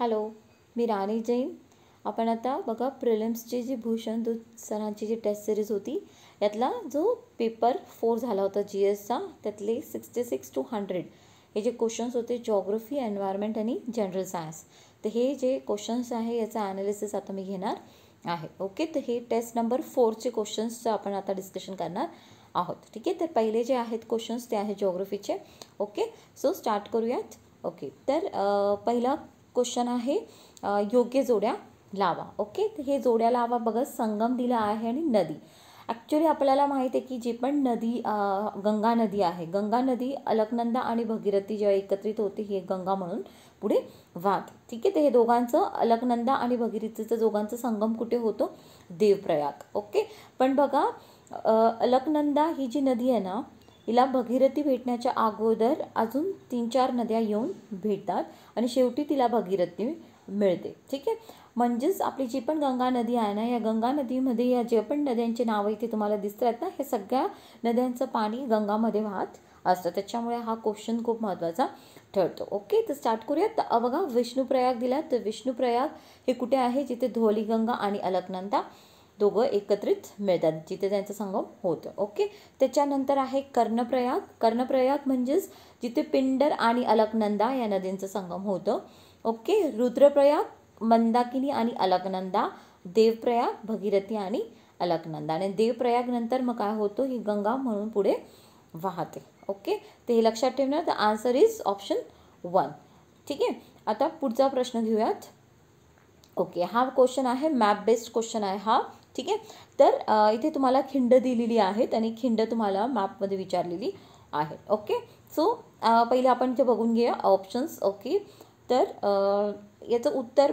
Hello मी राणी जैन आपण आता बघा प्रिलिम्सची जी भूषण दूध सरांची जी टेस्ट सिरीज होती यातला जो पेपर फोर झाला होता जी एसचा त्यातले सिक्स्टी सिक्स टू हंड्रेड हे जे क्वेश्चन्स होते जॉग्रफी एन्व्हायरमेंट आणि जनरल सायन्स तर हे जे क्वेश्चन्स आहे याचा ॲनालिसिस आता मी घेणार आहे ओके तर हे टेस्ट नंबर फोरचे क्वेश्चन्सचं आपण आता डिस्कशन करणार आहोत ठीक आहे तर पहिले जे आहेत क्वेश्चन्स ते आहेत जॉग्रफीचे ओके सो स्टार्ट करूयात ओके तर पहिला क्वेश्चन आहे योग्य जोड्या लावा ओके हे जोड्या लावा बघा संगम दिला आहे आणि नदी ॲक्च्युली आपल्याला माहीत आहे की जे पण नदी गंगा नदी आहे गंगा नदी अलकनंदा आणि भगीरथी जेव्हा एकत्रित होते ही गंगा म्हणून पुढे वाद ठीक आहे ते हे दोघांचं अलकनंदा आणि भगीरथीचं दोघांचं संगम कुठे होतो देवप्रयाग ओके पण बघा अलकनंदा ही जी नदी आहे ना हिला भगीरथी भेटण्याच्या अगोदर अजून तीन चार नद्या येऊन भेटतात आणि शेवटी तिला भगीरथी मिळते ठीक आहे म्हणजेच आपली जी पण गंगा नदी आहे ना या गंगा नदीमध्ये या जे पण नद्यांचे नावं इथे तुम्हाला दिसत आहेत ना हे सगळ्या नद्यांचं पाणी गंगामध्ये वाहत असतं त्याच्यामुळे हा क्वेश्चन खूप महत्त्वाचा ठरतो ओके तर स्टार्ट करूयात तर बघा विष्णुप्रयाग दिला तर विष्णुप्रयाग हे कुठे आहे जिथे धोलीगंगा आणि अलकनंदा दोघं एकत्रित मिळतात जिथे त्यांचं संगम होतं ओके त्याच्यानंतर आहे कर्णप्रयाग कर्णप्रयाग म्हणजेच जिथे पिंडर आणि अलकनंदा या नदींचं संगम होतं ओके रुद्रप्रयाग मंदाकिनी आणि अलकनंदा देवप्रयाग भगीरथी आणि अलकनंदा आणि देवप्रयाग नंतर मग काय होतो ही गंगा म्हणून पुढे वाहते ओके ते हे लक्षात ठेवणार तर आन्सर इज ऑप्शन वन ठीक आहे आता पुढचा प्रश्न घेऊयात ओके हा क्वेश्चन आहे मॅप बेस्ड क्वेश्चन आहे हा ठीक आहे तर इथे तुम्हाला खिंड दिलेली आहेत आणि खिंड तुम्हाला मॅपमध्ये विचारलेली आहे ओके सो पहिले आपण इथे बघून घेऊया ऑप्शन्स ओके तर याचं उत्तर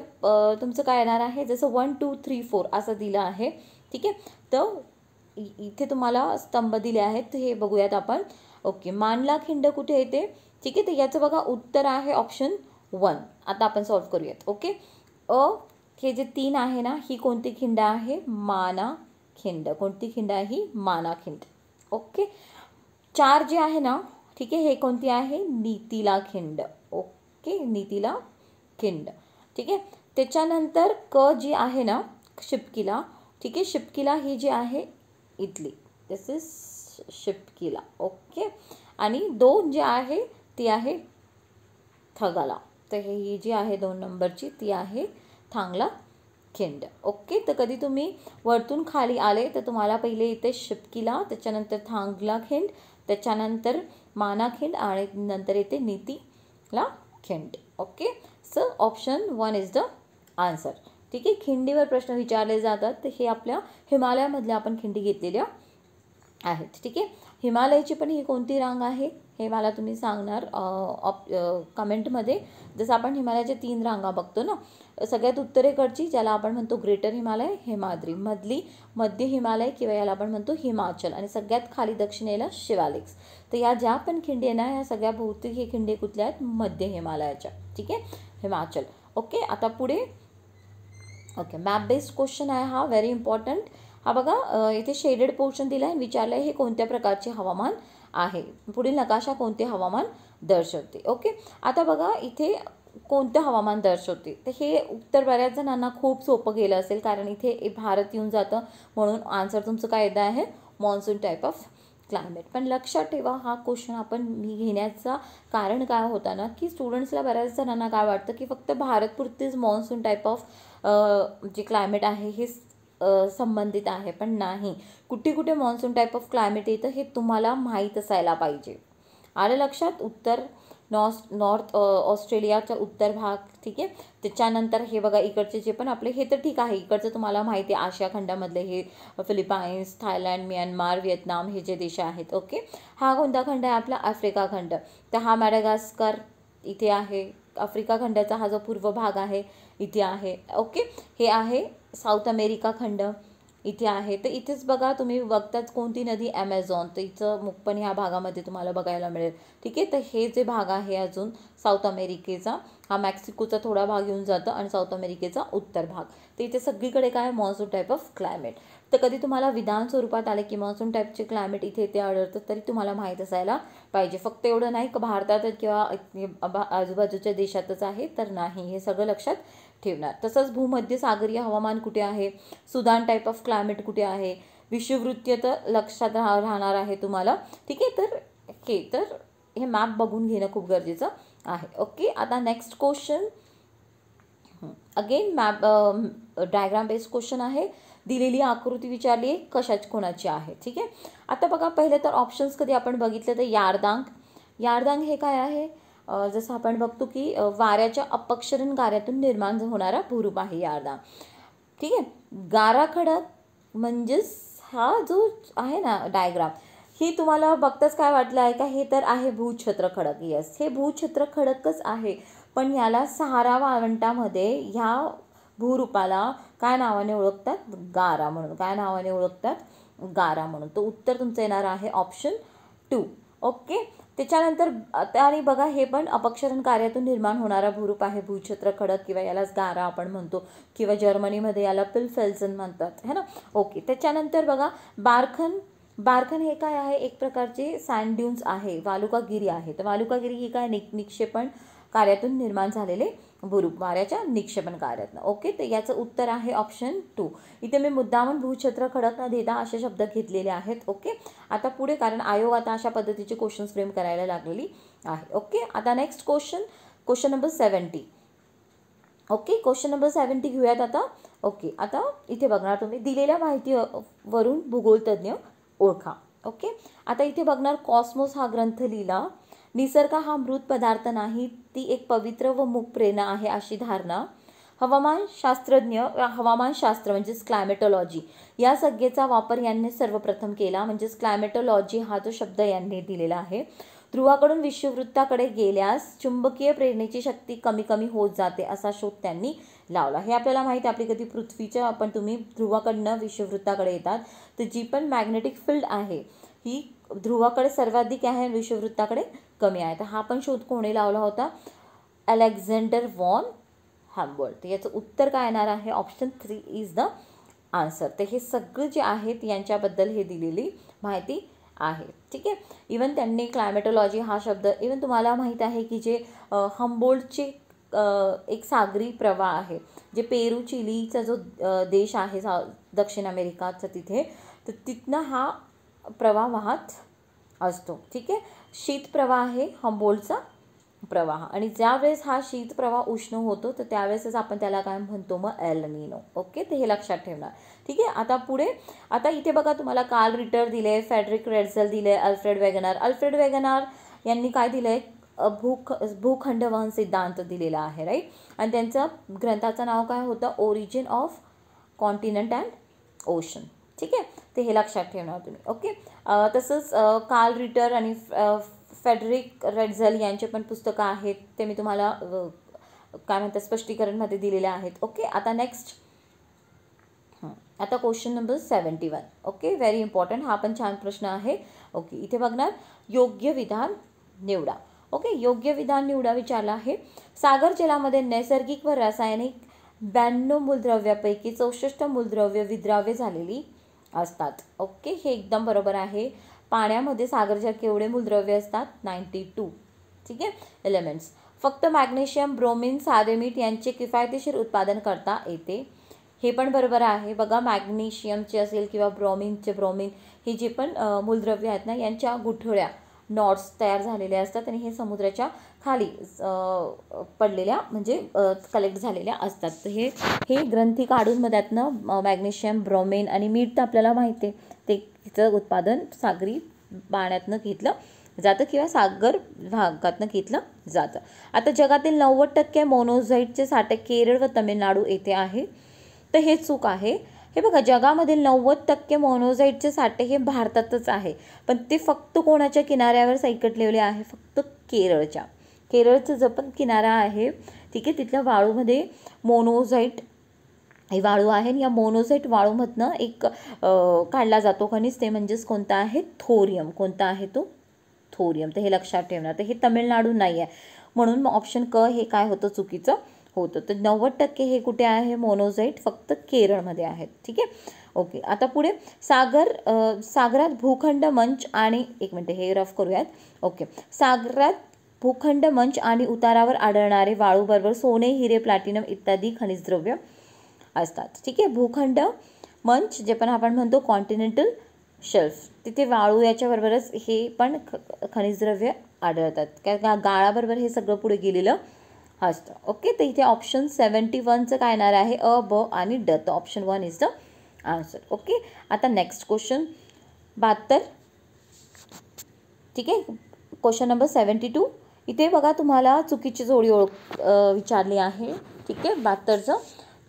तुमचं काय येणार आहे जसं वन टू थ्री फोर असं दिलं आहे ठीक आहे तर इथे तुम्हाला स्तंभ दिले आहेत हे बघूयात आपण ओके मानला खिंड कुठे येते ठीक आहे तर याचं बघा उत्तर आहे ऑप्शन वन आता आपण सॉल्व्ह करूयात ओके अ हे जे तीन आहे ना ही कोणती खिंड आहे माना खिंड कोणती खिंड आहे ही माना खिंड ओके चार जे आहे ना ठीक आहे हे कोणती आहे नीतीला खिंड ओके नीतीला खिंड ठीक आहे त्याच्यानंतर क जी आहे ना शिपकीला ठीक आहे शिपकिला ही जी आहे इटली दिस इज शिपकीला ओके आणि दोन जे आहे ती आहे थगाला तर हे ही जी आहे दोन नंबरची ती आहे थांगला खिंड ओके तर कधी तुम्ही वरतून खाली आले तर तुम्हाला पहिले इथे शिपकीला त्याच्यानंतर थांगला खिंड त्याच्यानंतर माना खिंड आणि नंतर येते नीतीला खिंड okay sir option one is the answer ठीक आहे खिंडीवर प्रश्न विचारले जातात तर हे आपल्या हिमालयामधल्या आपण खिंडी घेतलेल्या आहेत ठीक आहे हिमालयाची पण ही कोणती रांग आहे हे मला तुम्ही सांगणार ऑप कमेंटमध्ये जसं आपण हिमालयाच्या तीन रांगा बघतो ना सगळ्यात उत्तरेकडची ज्याला आपण म्हणतो ग्रेटर हिमालय हिमाद्री मधली मध्य हिमालय किंवा याला आपण म्हणतो हिमाचल आणि सगळ्यात खाली दक्षिणेला शिवालिक्स तर या ज्या पण खिंडी आहे ना या सगळ्या भौतिक हे खिंडी कुठल्या आहेत मध्य हिमालयाच्या ठीक आहे हिमाचल ओके आता पुढे ओके मॅप बेस्ड क्वेश्चन आहे हा व्हेरी इम्पॉर्टंट हा बघा इथे शेडेड पोर्शन दिला आहे विचारलं आहे हे कोणत्या प्रकारचे हवामान आहे पुढील नकाशा कोणते हवामान दर्शवते ओके आता बघा इथे कोणतं हवामान दर्शवते तर हे उत्तर बऱ्याच जणांना खूप सोपं गेलं असेल कारण इथे भारत येऊन जातं म्हणून आन्सर तुमचं काय येतं आहे मॉन्सून टाईप ऑफ क्लायमेट पण लक्षात ठेवा हा क्वेश्चन आपण मी घेण्याचा कारण काय होता ना की स्टुडंट्सला बऱ्याच जणांना काय वाटतं की फक्त भारतपुरतीच मॉन्सून टाईप ऑफ जे क्लायमेट आहे हे संबंधित आहे पण नाही कुठे कुठे मॉन्सून टाईप ऑफ क्लायमेट येतं हे तुम्हाला माहीत असायला पाहिजे आलं लक्षात उत्तर नॉस नॉर्थ ऑस्ट्रेलियाचा उत्तर भाग ठीक आहे त्याच्यानंतर हे बघा इकडचे जे पण आपले हे तर ठीक आहे इकडचं तुम्हाला माहिती आहे आशिया खंडामधले हे फिलिपाईन्स थायलँड म्यानमार व्हिएतनाम हे जे देश आहेत ओके हा कोणता खंड आहे आपला आफ्रिका खंड तर हा मॅडागास्कर इथे आहे आफ्रिका खंडाचा हा जो पूर्व भाग आहे इथे आहे ओके हे आहे साऊथ अमेरिका खंड इथे आहे तर इथेच बघा तुम्ही बघताच कोणती नदी ॲमेझॉन तर इथं पण ह्या भागामध्ये तुम्हाला बघायला मिळेल ठीक आहे तर हे जे भाग आहे अजून साऊथ अमेरिकेचा हा मेक्सिकोचा थोडा भाग येऊन जातो आणि साऊथ अमेरिकेचा उत्तर भाग तर इथे सगळीकडे काय मॉन्सून टाईप ऑफ क्लायमेट तर कधी तुम्हाला विधान स्वरूपात आले की मॉन्सून टाईपचे क्लायमेट इथे ते आढळतं तरी तुम्हाला माहीत असायला पाहिजे फक्त एवढं नाही भारतात किंवा आजूबाजूच्या देशातच आहे तर नाही हे सगळं लक्षात ठेवणार तसंच भूमध्य सागरीय हवामान कुठे आहे सुदान टाईप ऑफ क्लायमेट कुठे आहे विषुववृत्तीय तर लक्षात राह राहणार आहे तुम्हाला ठीक आहे तर ओके तर हे मॅप बघून घेणं खूप गरजेचं आहे ओके आता next question again map diagram based question आहे दिलेली आकृती विचारली आहे कशाच कोणाची आहे ठीक आहे आता बघा पहिले तर ऑप्शन्स कधी आपण बघितलं तर यार्दांग यार्दांग हे काय आहे जसं आपण बघतो की वाऱ्याच्या अपक्षरण गाऱ्यातून निर्माण होणारा भूरूप आहे यार्दा ठीक आहे गारा खडक म्हणजेच हा जो आहे ना डायग्राम ही तुम्हाला बघताच काय वाटलं आहे का हे तर आहे भूछत्र खडक यस हे भूछत्र खडकच आहे पण याला सहारा वाळवंटामध्ये ह्या भूरूपाला काय नावाने ओळखतात गारा म्हणून काय नावाने ओळखतात गारा म्हणून तो उत्तर तुमचं येणार आहे ऑप्शन टू ओके त्याच्यानंतर आणि बघा हे पण अपक्षरण कार्यातून निर्माण होणारा भूरूप आहे भूछत्र खडक किंवा यालाच गारा आपण म्हणतो किंवा जर्मनीमध्ये याला पिलफेल्झन म्हणतात है ना ओके त्याच्यानंतर बघा बारखन बारखन हे काय आहे एक प्रकारचे सँड्यून्स आहे वालुकागिरी आहे तर वालुकागिरी ही काय निक निक्षेपण कार्यातून निर्माण झालेले निक्षेपण कार्यातनं ओके तर याचं उत्तर आहे ऑप्शन टू इथे मी मुद्दामन भूछत्र खडक न देता असे शब्द घेतलेले आहेत ओके आता पुढे कारण आयोग आता अशा पद्धतीचे क्वेश्चन्स फ्रेम करायला लागलेली आहे ओके आता next question question number seventy okay question number seventy घेऊयात आता ओके आता इथे बघणार तुम्ही दिलेल्या माहितीवरून भूगोलतज्ञ ओळखा ओके आता इथे बघणार कॉस्मोस हा ग्रंथ लिहिला निसर्ग हा मृत पदार्थ नाही ती एक पवित्र व मुख प्रेरणा आहे अशी धारणा हवामानशास्त्रज्ञ हवामानशास्त्र म्हणजेच क्लायमेटॉलॉजी या सगळेचा वापर यांनी सर्वप्रथम केला म्हणजेच क्लायमेटोलॉजी हा जो शब्द यांनी दिलेला आहे ध्रुवाकडून विषुववृत्ताकडे गेल्यास चुंबकीय प्रेरणेची शक्ती कमी कमी होत जाते असा शोध त्यांनी लावला हे आपल्याला माहिती आपली कधी पृथ्वीच्या आपण तुम्ही ध्रुवाकडनं विषुववृत्ताकडे येतात तर जी पण मॅग्नेटिक फील्ड आहे ही ध्रुवाकडे सर्वाधिक आहे आणि विषुववृत्ताकडे कमी आहे तर हा पण शोध कोणी लावला होता अलेक्झांडर वॉन हॅम्बर्ट याचं उत्तर काय येणार आहे option three is the answer तर हे सगळं जे आहेत यांच्याबद्दल हे दिलेली माहिती आहे ठीक आहे इवन त्यांनी क्लायमेटोलॉजी हा शब्द इवन तुम्हाला माहीत आहे की जे हंबोल्डचे एक सागरी प्रवाह आहे जे पेरू चिलीचा जो देश आहे सा दक्षिण अमेरिकाचा तिथे तर तिथनं हा प्रवाह वाहत असतो ठीक आहे शीत प्रवाह आहे हंबोलचा प्रवाह आणि ज्यावेळेस हा शीत प्रवाह उष्ण होतो तर त्यावेळेसच आपण त्याला काय म्हणतो मग एल ओके ते हे लक्षात ठेवणार ठीक आहे आता पुढे आता इथे बघा तुम्हाला काल रिटर दिले फेडरिक रेडझल दिले अल्फ्रेड वेगनार अल्फ्रेड वेगनार यांनी काय दिलं आहे भूख भूखंड वहन सिद्धांत दिलेला आहे राईट आणि त्यांचं ग्रंथाचं नाव काय होतं origin of continent and ocean ठीक आहे ते हे लक्षात ठेवणार तुम्ही ओके तसंच कार्ल रिटर आणि फेडरिक रेडझल यांचे पण पुस्तकं आहेत ते मी तुम्हाला काय म्हणतात स्पष्टीकरणमध्ये दिलेले आहेत ओके आता नेक्स्ट आता question number seventy one okay very important हा पण छान प्रश्न आहे ओके इथे बघणार योग्य विधान निवडा ओके योग्य विधान निवडा विचारला आहे सागर जलामध्ये नैसर्गिक व रासायनिक ब्याण्णव मूलद्रव्यापैकी चौसष्ट मूलद्रव्य विद्राव्य झालेली असतात ओके हे एकदम बरोबर आहे पाण्यामध्ये सागरच्या केवढे मूलद्रव्य असतात नाईन्टी टू ठीक आहे एलिमेंट्स फक्त मॅग्नेशियम ब्रोमिन साधे मीठ यांचे किफायतशीर उत्पादन करता येते हे पण बरोबर आहे बघा मॅग्नेशियमचे असेल किंवा ब्रोमिनचे ब्रोमिन हे जे पण मूलद्रव्य आहेत ना यांच्या गुठळ्या नॉट्स तयार झालेले असतात आणि हे समुद्राच्या खाली पडलेल्या म्हणजे कलेक्ट झालेल्या असतात तर हे हे ग्रंथी काढून त्यातनं मॅग्नेशियम ब्रॉमेन आणि मीठ तर आपल्याला माहिती आहे ते तिचं उत्पादन सागरी पाण्यातनं घेतलं जातं किंवा सागर भागातनं घेतलं जातं आता जगातील नव्वद टक्के मोनोझाईटचे साठे केरळ व तमिळनाडू येथे आहे तर हे चूक आहे हे बघा जगामधील नव्वद टक्के मोनोझाईटचे साठे हे भारतातच आहे पण ते फक्त कोणाच्या किनाऱ्यावर सैकटलेले आहे फक्त केरळच्या केरळचं जो पण किनारा आहे ठीक आहे तिथल्या वाळूमध्ये मोनोझाईट हे वाळू आहे आणि या मोनोझाईट वाळूमधनं एक काढला जातो खनिज ते म्हणजेच कोणता आहे थोरियम कोणता आहे तो थोरियम तर हे लक्षात ठेवणार तर हे तमिळनाडू नाही आहे म्हणून मग ऑप्शन क हे काय होतं चुकीचं होतं तर नव्वद टक्के हे कुठे आहे मोनोझाईट फक्त केरळमध्ये आहेत ठीक आहे ओके आता पुढे सागर सागरात भूखंड मंच आणि एक मिनिट हे रफ करूयात ओके सागरात भूखंड मंच आणि उतारावर आढळणारे वाळूबरोबर सोने हिरे प्लॅटिनम इत्यादी खनिजद्रव्य असतात ठीक आहे भूखंड मंच जे पण आपण म्हणतो कॉन्टिनेंटल शेल्फ तिथे वाळू याच्याबरोबरच हे पण ख खनिजद्रव्य आढळतात कारण गाळाबरोबर हे सगळं पुढे गेलेलं हा ओके तर इथे ऑप्शन सेवन्टी वनचं काय येणार आहे अ ब आणि ड option one is the answer okay आता नेक्स्ट क्वेश्चन बहात्तर ठीक आहे क्वेश्चन नंबर सेवन्टी टू इथे बघा तुम्हाला चुकीची जोडी ओळख विचारली आहे ठीक आहे बहात्तरचं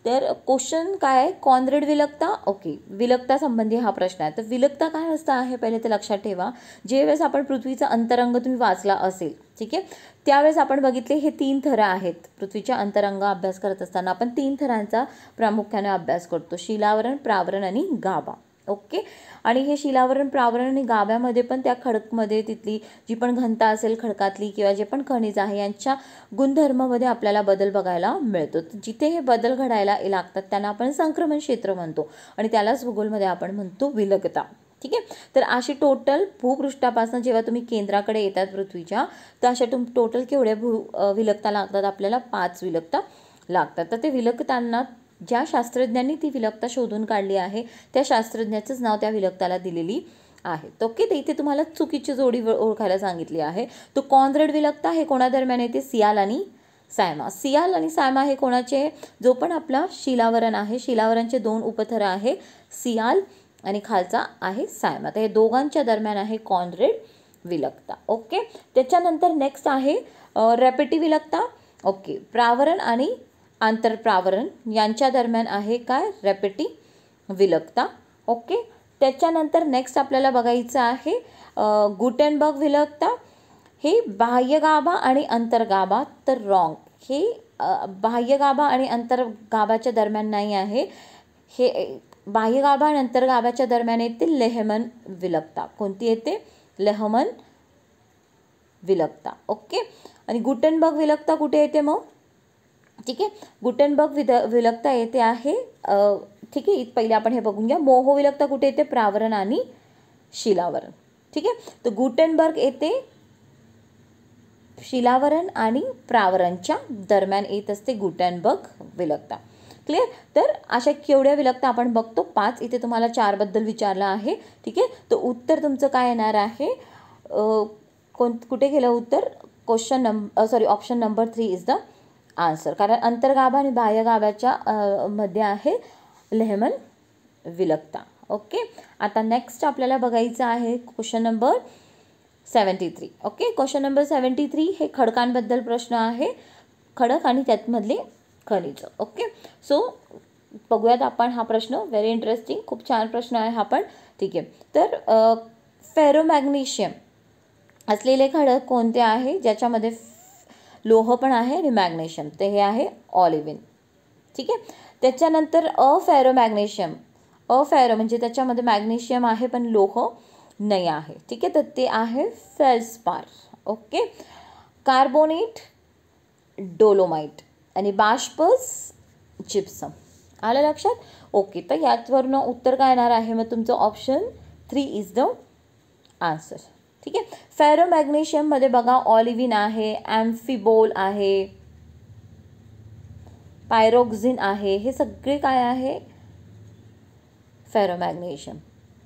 तर क्वेश्चन काय आहे कॉन्रेड विलगता ओके विलगता संबंधी हा प्रश्न आहे तर विलगता काय असता आहे पहिले ते लक्षात ठेवा जे वेळेस आपण पृथ्वीचा अंतरंग तुम्ही वाचला असेल ठीक आहे त्यावेळेस आपण बघितले हे तीन थरं आहेत पृथ्वीच्या अंतरंग अभ्यास करत असताना आपण तीन थरांचा प्रामुख्याने अभ्यास करतो शिलावरण प्रावरण आणि गाभा ओके आणि हे शिलावरण प्रावरण आणि गाभ्यामध्ये पण त्या खडकमध्ये तिथली जी पण घनता असेल खडकातली किंवा जे पण खनिज आहे यांच्या गुणधर्मामध्ये आपल्याला बदल बघायला मिळतो जिथे हे बदल घडायला लागतात त्यांना आपण संक्रमण क्षेत्र म्हणतो आणि त्यालाच भूगोलमध्ये आपण म्हणतो विलगता ठीक आहे तर अशी टोटल भूपृष्ठापासून जेव्हा तुम्ही केंद्राकडे येतात पृथ्वीच्या तर अशा तुम टोटल केवढ्या भू विलगता लागतात आपल्याला पाच विलगता लागतात तर ते विलगताना ज्या शास्त्रज्ञांनी ती विलगता शोधून काढली आहे त्या शास्त्रज्ञाचंच नाव त्या विलक्ताला दिलेली आहे तो ओके ते इथे तुम्हाला चुकीची जोडी ओळखायला सांगितली आहे तो कॉन्रेड विलक्ता हे कोणादरम्यान येते सियाल आणि सायमा सियाल आणि सायमा हे कोणाचे जो पण आपला शिलावरण आहे शिलावरणचे दोन उपथर आहे सियाल आणि खालचा आहे सायमा तर हे दोघांच्या दरम्यान आहे कॉन्रेड विलक्ता ओके त्याच्यानंतर नेक्स्ट आहे रेपेटी विलक्ता ओके प्रावरण आणि आंतरप्रावरण यांच्या दरम्यान आहे काय रेपिटी विलकता ओके त्याच्यानंतर नेक्स्ट आपल्याला बघायचं आहे गुटेनबर्ग विलकता हे बाह्यगाभा आणि अंतर्गाभा तर रॉंग हे बाह्यगाभा आणि अंतर्गाभाच्या दरम्यान नाही आहे हे बाह्यगाभा आणि अंतर्गाभाच्या दरम्यान येते लेहमन विलकता कोणती येते लेहमन विलकता ओके आणि गुटेनबर्ग विलकता कुठे येते मग ठीक आहे गुटनबर्ग विद विलगता येते आहे ठीक आहे पहिले आपण हे बघून घ्या मोहो विलगता कुठे येते प्रावरण आणि शिलावरण ठीक आहे तर गुटनबर्ग येते शिलावरण आणि प्रावरणच्या दरम्यान येत असते गुटनबर्ग विलगता क्लिअर तर अशा केवढ्या विलगता आपण बघतो पाच इथे तुम्हाला चारबद्दल विचारलं आहे ठीक आहे तर उत्तर तुमचं काय येणार आहे कोण कुठे गेलं उत्तर question num sorry option number three is the answer कारण अंतर्गाभा आणि बाह्यगाभाच्या मध्ये आहे लेहमन विलकता ओके आता नेक्स्ट आपल्याला बघायचं आहे question number seventy three okay question number seventy three हे खडकांबद्दल प्रश्न आहे खडक आणि त्यातमधले खनिज ओके सो बघूयात आपण हा प्रश्न व्हेरी इंटरेस्टिंग खूप छान प्रश्न आहे हा पण ठीक आहे तर फेरोमॅग्नेशियम असलेले खडक कोणते आहे ज्याच्यामध्ये लोह पण आहे आणि मॅग्नेशियम तर हे आहे ऑलिव्हिन ठीक आहे त्याच्यानंतर अफॅरो मॅग्नेशियम अफॅरो म्हणजे त्याच्यामध्ये मॅग्नेशियम आहे पण लोह नाही आहे ठीक आहे तर ते आहे फेल्सपार ओके कार्बोनेट डोलोमाइट आणि बाष्पस जिप्सम आलं लक्षात ओके तर याचवरनं उत्तर काय येणार आहे मग तुमचं option three is the answer ठीक आहे फेरो बघा ऑलिव्हिन आहे ॲम्फिबोल आहे पायरोक्झिन आहे हे सगळे काय आहे फेरो मॅग्नेशियम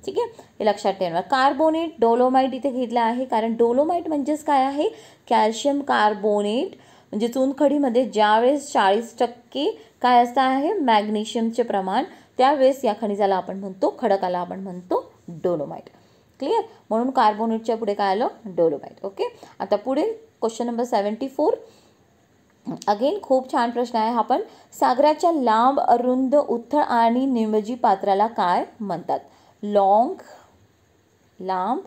ठीक आहे हे लक्षात ठेवा कार्बोनेट डोलोमाइट इथे घेतलं आहे कारण डोलोमाइट म्हणजेच काय आहे कॅल्शियम कार्बोनेट म्हणजे चुनखडीमध्ये ज्यावेळेस चाळीस टक्के काय असतं आहे मॅग्नेशियमचे प्रमाण त्यावेळेस या खनिजाला आपण म्हणतो खडकाला आपण म्हणतो डोलोमाइट क्लिअर म्हणून कार्बोनेटच्या पुढे काय आलं डोलोमाइट ओके आता पुढे question number seventy four again खूप छान प्रश्न आहे हा पण सागराच्या लांब अरुंद उथळ आणि निमजी पात्राला काय म्हणतात लॉंग लांब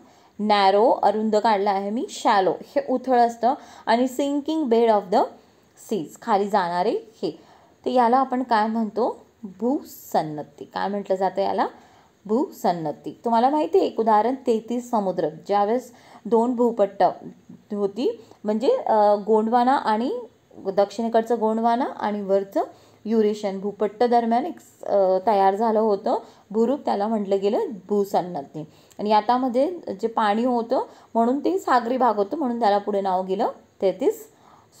नॅरो अरुंद काढला आहे मी शॅलो हे उथळ असतं आणि sinking bed of the seas खाली जाणारे हे तर याला आपण काय म्हणतो भूसन्नती काय म्हटलं जातं याला भूसन्नती तुम्हाला माहिती आहे एक उदाहरण तेहतीस समुद्र ज्यावेळेस दोन भूपट्ट होती म्हणजे गोंडवाना आणि दक्षिणेकडचं गोंडवाना आणि वरचं युरेशन भूपट्ट दरम्यान एक तयार झालं होतं भूरूप त्याला म्हटलं गेलं भूसन्नती आणि यातामध्ये जे पाणी होतं म्हणून ते सागरी भाग होतं म्हणून त्याला पुढे नाव गेलं तेहतीस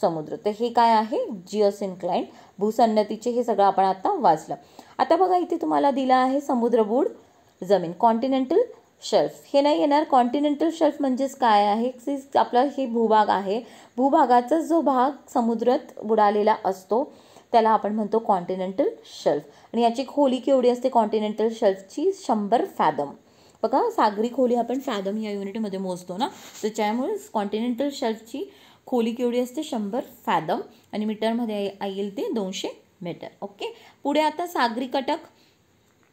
समुद्र तर हे काय आहे जिओस इनक्लाइंट भूसन्नतीचे हे सगळं आपण आता वाचलं आता बघा इथे तुम्हाला दिलं आहे समुद्रबूड जमीन कॉन्टिनेंटल शेल्फ हे नाही येणार कॉन्टिनेंटल शेल्फ म्हणजेच काय आहे आपला हे भूभाग आहे भूभागाचा जो भाग समुद्रात बुडालेला असतो त्याला आपण म्हणतो कॉन्टिनेंटल शेल्फ आणि याची खोली केवढी असते कॉन्टिनेंटल शेल्फची शंभर फॅदम बघा सागरी खोली आपण फॅदम या युनिटमध्ये मोजतो ना त्याच्यामुळे कॉन्टिनेंटल शेल्फची खोली केवढी असते शंभर फॅदम आणि मीटरमध्ये येईल ते दोनशे मीटर ओके पुढे आता सागरी कटक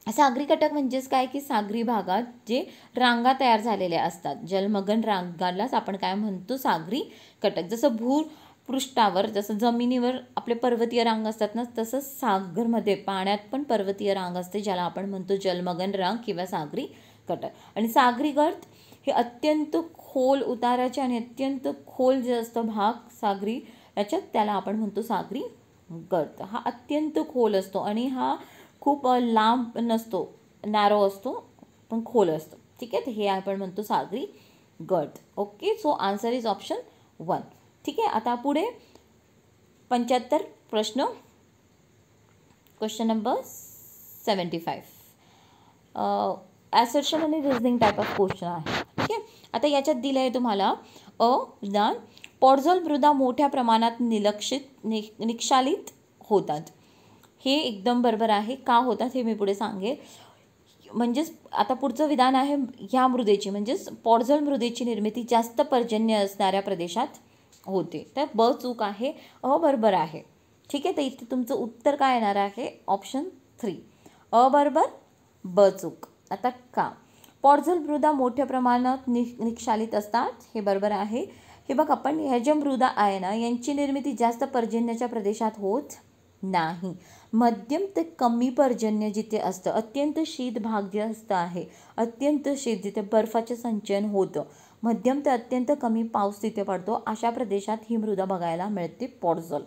सागरी कटक म्हणजेच काय की सागरी भागात जे रांगा तयार झालेल्या असतात जलमगन रांगालाच आपण काय म्हणतो सागरी कटक जसं भू पृष्ठावर जसं जमिनीवर आपले पर्वतीय रांग असतात ना तसं सागरमध्ये पाण्यात पण पर्वतीय रांग असते ज्याला आपण म्हणतो जलमगन रांग किंवा सागरी कटक आणि सागरी गर्त हे अत्यंत खोल उताराचे आणि अत्यंत खोल जे असतं भाग सागरी याच्यात त्याला आपण म्हणतो सागरी गर्त हा अत्यंत खोल असतो आणि हा खूप लांब नसतो नॅरो असतो पण खोल असतो ठीक आहे तर हे आपण म्हणतो सागरी गट okay so answer is option one ठीक आहे आता पुढे पंच्याहत्तर प्रश्न question number seventy five assertion आणि रिझनिंग टाईप ऑफ क्वेश्चन आहे ठीक आहे आता याच्यात दिलं आहे तुम्हाला अ ज्ञान पॉडझोल मृदा मोठ्या प्रमाणात निलक्षित नि निक्षालित होतात हे एकदम बरोबर आहे का होतात हे मी पुढे सांगेल म्हणजेच आता पुढचं विधान आहे ह्या मृदेची म्हणजेच पॉडझल मृदेची निर्मिती जास्त पर्जन्य असणाऱ्या प्रदेशात होते तर ब चूक आहे अ बरोबर आहे ठीक आहे तर इथे तुमचं उत्तर काय येणार आहे ऑप्शन थ्री अ बरोबर ब चूक आता का पॉडझल मृदा मोठ्या प्रमाणात नि निक्षालित असतात हे बरोबर आहे हे बघ आपण ह्या ज्या मृदा आहे ना यांची निर्मिती जास्त पर्जन्याच्या प्रदेशात होत नाही मध्यम ते कमी पर्जन्य जिथे असतं अत्यंत शीत भाग जे असतं आहे अत्यंत शीत जिथे बर्फाचे संचयन होतं मध्यम ते अत्यंत कमी पाऊस तिथे पडतो अशा प्रदेशात ही मृदा बघायला मिळते पॉडझल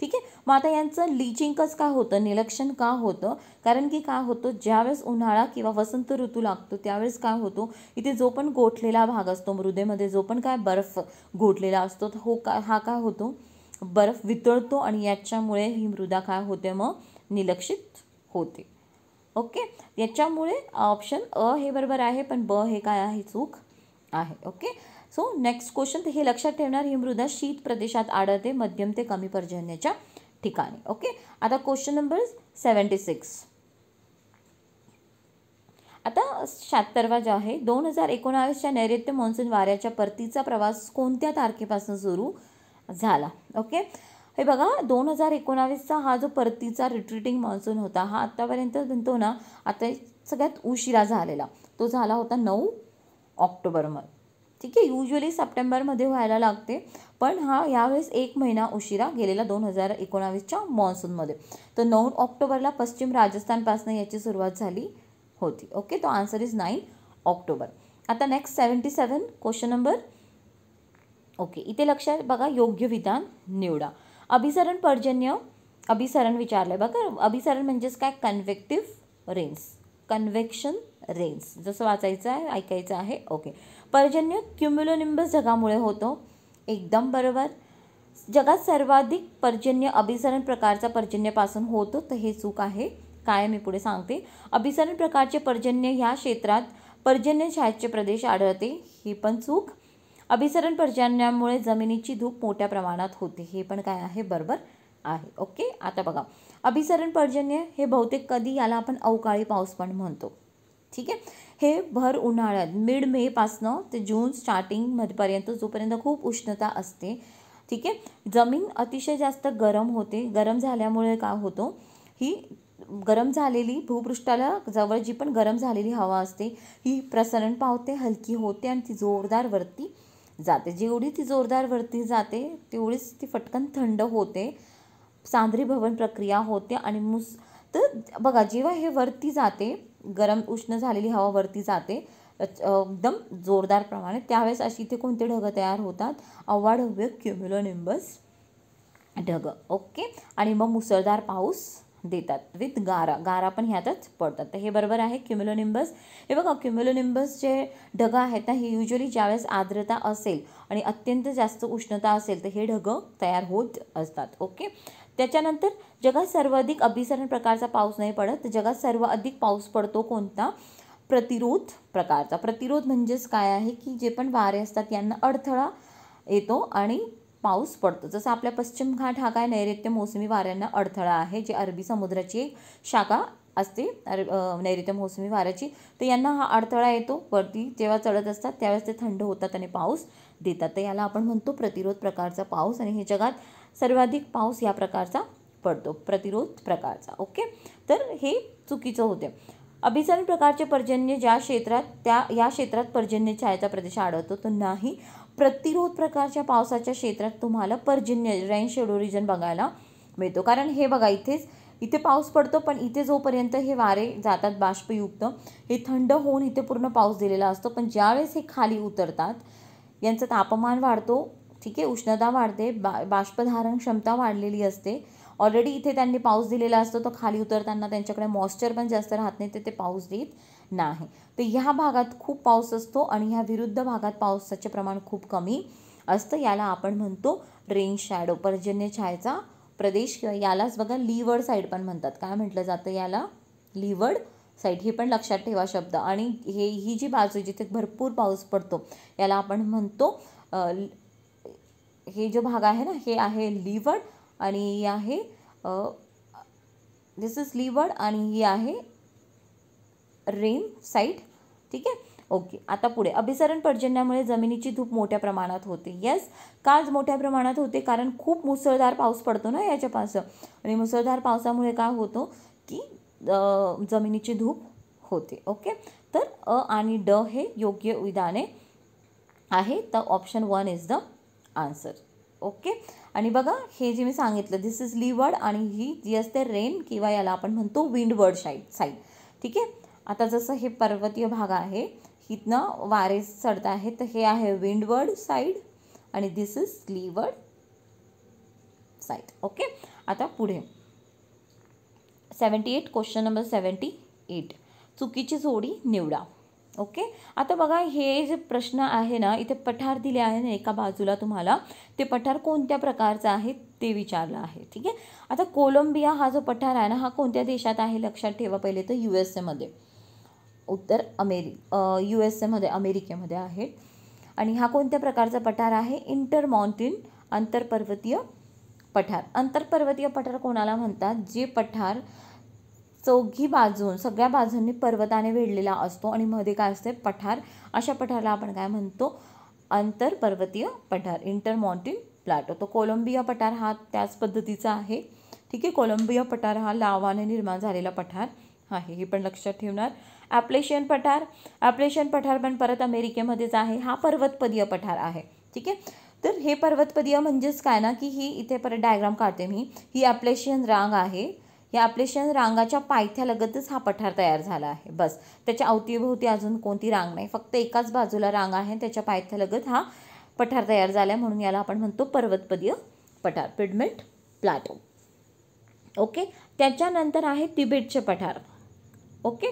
ठीक आहे मग आता यांचं लिचिंगच का होतं निलक्षण का होतं कारण की काय होतं ज्यावेळेस उन्हाळा किंवा वसंत ऋतू लागतो त्यावेळेस काय होतो इथे जो पण गोठलेला भाग असतो मृदेमध्ये जो पण काय बर्फ गोठलेला असतो हो का हा काय होतो बर्फ वितळतो आणि याच्यामुळे ही मृदा काय होते मग निलक्षित होते ओके याच्यामुळे ऑप्शन अ हे बरोबर आहे पण ब हे काय आहे चूक आहे ओके सो नेक्स्ट क्वेश्चन हे लक्षात ठेवणार ही मृदा शीत प्रदेशात आढळते मध्यम ते कमी पर्जन्याच्या ठिकाणी ओके आता क्वेश्चन नंबर सेवन्टी सिक्स आता शहात्तरवा जो आहे दोन हजार एकोणावीसच्या नैऋत्य मान्सून वाऱ्याच्या परतीचा प्रवास कोणत्या तारखेपासून सुरू झाला ओके हे बघा दोन हजार एकोणावीसचा हा जो परतीचा रिट्रीटिंग मान्सून होता हा आत्तापर्यंत म्हणतो ना आता सगळ्यात उशिरा झालेला तो झाला होता नऊ ऑक्टोबरमध्ये ठीक आहे युजली सप्टेंबरमध्ये व्हायला लागते पण हा यावेळेस एक महिना उशिरा गेलेला दोन हजार एकोणावीसच्या मान्सूनमध्ये तर नऊ ऑक्टोबरला पश्चिम राजस्थानपासून याची सुरुवात झाली होती ओके तो आन्सर इज नाईन ऑक्टोबर आता next seventy seven question number okay इथे लक्षात बघा योग्य विधान निवडा अभिसरण पर्जन्य अभिसरण विचारलं आहे बघा अभिसरण म्हणजेच काय कन्व्हेक्टिव्ह रेन्स कन्व्हेक्शन रेन्स जसं वाचायचं आहे ऐकायचं आहे ओके पर्जन्य क्युम्युलोनिंबस जगामुळे होतो एकदम बरोबर जगात सर्वाधिक पर्जन्य अभिसरण प्रकारचा पर्जन्यपासून होतो तर हे चूक आहे काय मी पुढे सांगते अभिसरण प्रकारचे पर्जन्य ह्या क्षेत्रात पर्जन्य छायाचे प्रदेश आढळते ही पण चूक अभिसरण पर्जन्यामुळे जमिनीची धूप मोठ्या प्रमाणात होते हे पण काय आहे बरोबर आहे ओके आता बघा अभिसरण पर्जन्य हे बहुतेक कधी याला आपण अवकाळी पाऊस पण म्हणतो ठीक आहे हे भर उन्हाळ्यात मिड मेपासनं ते जून स्टार्टिंग मधपर्यंत जोपर्यंत खूप उष्णता असते ठीक आहे जमीन अतिशय जास्त गरम होते गरम झाल्यामुळे काय होतो ही गरम झालेली भूपृष्ठाला जवळ जी पण गरम झालेली हवा असते ही प्रसरण पावते हलकी होते आणि ती जोरदार वरती जाते जेवढी ती जोरदार वरती जाते तेवढीच ती फटकन थंड होते सांद्री भवन प्रक्रिया होते आणि मुस तर बघा जेव्हा हे वरती जाते गरम उष्ण झालेली हवा वरती जाते एकदम जोरदार प्रमाणे त्यावेळेस अशी इथे कोणते ढगं तयार होतात अव्वाढव्य क्युम्युलोनिंबस ढगं ओके आणि मग मुसळधार पाऊस देतात विथ गारा गारा पण ह्यातच पडतात तर हे बरोबर आहे क्युम्युलोनिंबस हे बघा क्युम्युलोनिंबस जे ढग आहेत ना हे युजली ज्यावेळेस आर्द्रता असेल आणि अत्यंत जास्त उष्णता असेल तर हे ढग तयार होत असतात ओके त्याच्यानंतर जगात सर्वाधिक अभिसरण प्रकारचा पाऊस नाही पडत जगात सर्वाधिक पाऊस पडतो कोणता प्रतिरोध प्रकारचा प्रतिरोध म्हणजेच काय आहे की जे पण वारे असतात यांना अडथळा येतो आणि पाऊस पडतो जसं आपल्या पश्चिम घाट हा काय नैऋत्य मोसमी वाऱ्यांना अडथळा आहे जे अरबी समुद्राची एक शाखा असते अर नैऋत्य मोसमी वाऱ्याची तर यांना हा अडथळा येतो वरती जेव्हा चढत असतात त्यावेळेस ते थंड होतात आणि पाऊस देतात तर याला आपण म्हणतो प्रतिरोध प्रकारचा पाऊस आणि हे जगात सर्वाधिक पाऊस या प्रकारचा पडतो प्रतिरोध प्रकारचा ओके तर हे चुकीचं होते अभिसरण प्रकारचे पर्जन्य ज्या क्षेत्रात त्या या क्षेत्रात पर्जन्य छायाचा प्रदेश आढळतो तो नाही प्रतिरोध प्रकारच्या पावसाच्या क्षेत्रात तुम्हाला पर्जन्य रेन शेडो रिजन बघायला मिळतो कारण हे बघा इथेच इथे पाऊस पडतो पण इथे जोपर्यंत हे वारे जातात बाष्पयुक्त हे थंड होऊन इथे पूर्ण पाऊस दिलेला असतो पण ज्यावेळेस हे खाली उतरतात यांचं तापमान वाढतो ठीक आहे उष्णता वाढते बा बाष्पधारण क्षमता वाढलेली असते ऑलरेडी इथे त्यांनी पाऊस दिलेला असतो तो खाली उतरताना त्यांच्याकडे मॉइश्चर पण जास्त राहत नाही ते, ते पाऊस देत नाही तर ह्या भागात खूप पाऊस असतो आणि ह्या विरुद्ध भागात पावसाचे प्रमाण खूप कमी असतं याला आपण म्हणतो रेन शॅडो पर्जन्य छायेचा प्रदेश किंवा यालाच बघा लिवड साईड पण म्हणतात काय म्हटलं जातं याला लिवड साईड हे पण लक्षात ठेवा शब्द आणि हे ही जी बाजू जिथे भरपूर पाऊस पडतो याला आपण म्हणतो हे जो भाग आहे ना हे आहे लिवड आणि हे आहे दिस इज लिवड आणि ही आहे रेन साईट ठीक आहे ओके आता पुढे अभिसरण पर्जन्यामुळे जमिनीची धूप मोठ्या प्रमाणात होते येस का मोठ्या प्रमाणात होते कारण खूप मुसळधार पाऊस पडतो ना याच्यापासून आणि मुसळधार पावसामुळे काय होतो की जमिनीची धूप होते ओके तर अ आणि ड हे योग्य विधाने आहे तर option one is the answer okay आणि बघा हे जे मी सांगितलं दिस इज लिवर्ड आणि ही जी असते रेन किंवा याला आपण म्हणतो विंडवर्ड साईड साईड ठीक आहे आता जसं हे पर्वतीय भाग आहे इथनं वारे चढत आहेत तर हे आहे विंडवर्ड साईड आणि this is leeward side okay आता पुढे seventy eight question number seventy eight चुकीची जोडी निवडा ओके आता बघा हे जे प्रश्न आहे ना इथे पठार दिले आहे ना एका बाजूला तुम्हाला ते पठार कोणत्या प्रकारचं आहे ते विचारलं आहे ठीक आहे आता कोलंबिया हा जो पठार आहे ना हा कोणत्या देशात आहे लक्षात ठेवा पहिले तर यू एस एमध्ये उत्तर अमेरि यू एस एमध्ये अमेरिकेमध्ये आहे आणि हा कोणत्या प्रकारचा पठार आहे इंटर माउंटेन आंतरपर्वतीय पठार आंतरपर्वतीय पठार कोणाला म्हणतात जे पठार चौघी बाजून सगळ्या बाजूंनी पर्वताने वेढलेला असतो आणि मध्ये काय असते पठार अशा पठाराला आपण काय म्हणतो आंतरपर्वतीय पठार इंटर माउंटेन प्लॅटो तो कोलंबिया पठार हा त्याच पद्धतीचा आहे ठीक आहे कोलंबिया पठार हा लावाने निर्माण झालेला पठार आहे हे पण लक्षात ठेवणार ॲप्लेशियन पठार ॲप्लेशियन पठार पण परत अमेरिकेमध्येच आहे हा पर्वतपदीय पठार आहे ठीक आहे तर हे पर्वतपदीय म्हणजेच काय ना की ही इथे परत डायग्राम काढते मी ही ॲप्लेशियन रांग आहे या ॲप्लेशियन रांगाच्या पायथ्यालगतच हा पठार तयार झाला आहे बस त्याच्या अवतीभोवती अजून कोणती रांग नाही फक्त एकाच बाजूला रांग आहे त्याच्या पायथ्यालगत हा पठार तयार झाला आहे म्हणून याला आपण म्हणतो पर्वतपदीय पठार पिडमेंट प्लॅटो ओके त्याच्यानंतर आहे तिबेटचे पठार ओके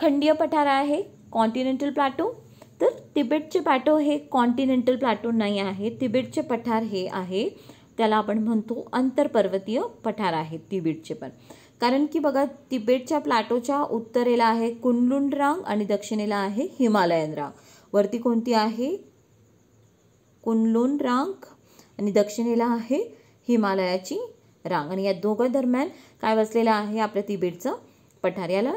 खंडीय पठार आहे कॉन्टिनेंटल प्लॅटो तर तिबेटचे प्लॅटो हे कॉन्टिनेंटल प्लॅटो नाही आहे तिबेटचे पठार हे आहे त्याला आपण म्हणतो आंतरपर्वतीय पठार आहे तिबेटचे पण कारण की बघा तिबेटच्या प्लॅटोच्या उत्तरेला आहे कुंडलुन रांग आणि दक्षिणेला आहे हिमालयन रांग वरती कोणती आहे कुनलुन रांग आणि दक्षिणेला आहे हिमालयाची रांग आणि या दोघं दरम्यान काय वसलेलं आहे आपलं तिबेटचं पठार याला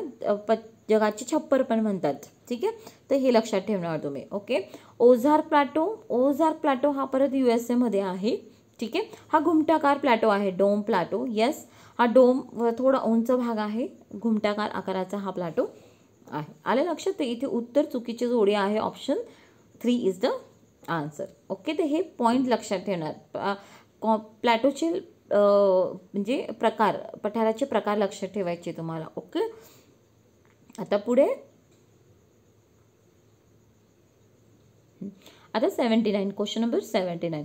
प जगाचे छप्पर पण म्हणतात ठीक आहे तर हे लक्षात ठेवणार तुम्ही okay Ozark plateau Ozark plateau हा परत यू एस एमध्ये आहे ठीक आहे हा घुमटाकार प्लॅटो आहे डोम प्लॅटो येस हा डोम थोडा उंच भाग आहे घुमटाकार आकाराचा हा प्लॅटो आहे आले लक्षात ते इथे उत्तर चुकीची जोडी आहे option three is the answer okay तर हे पॉईंट लक्षात ठेवणार प्लॅटोचे म्हणजे प्रकार पठाराचे प्रकार लक्षात ठेवायचे तुम्हाला ओके आता पुढे आता seventy nine question number seventy nine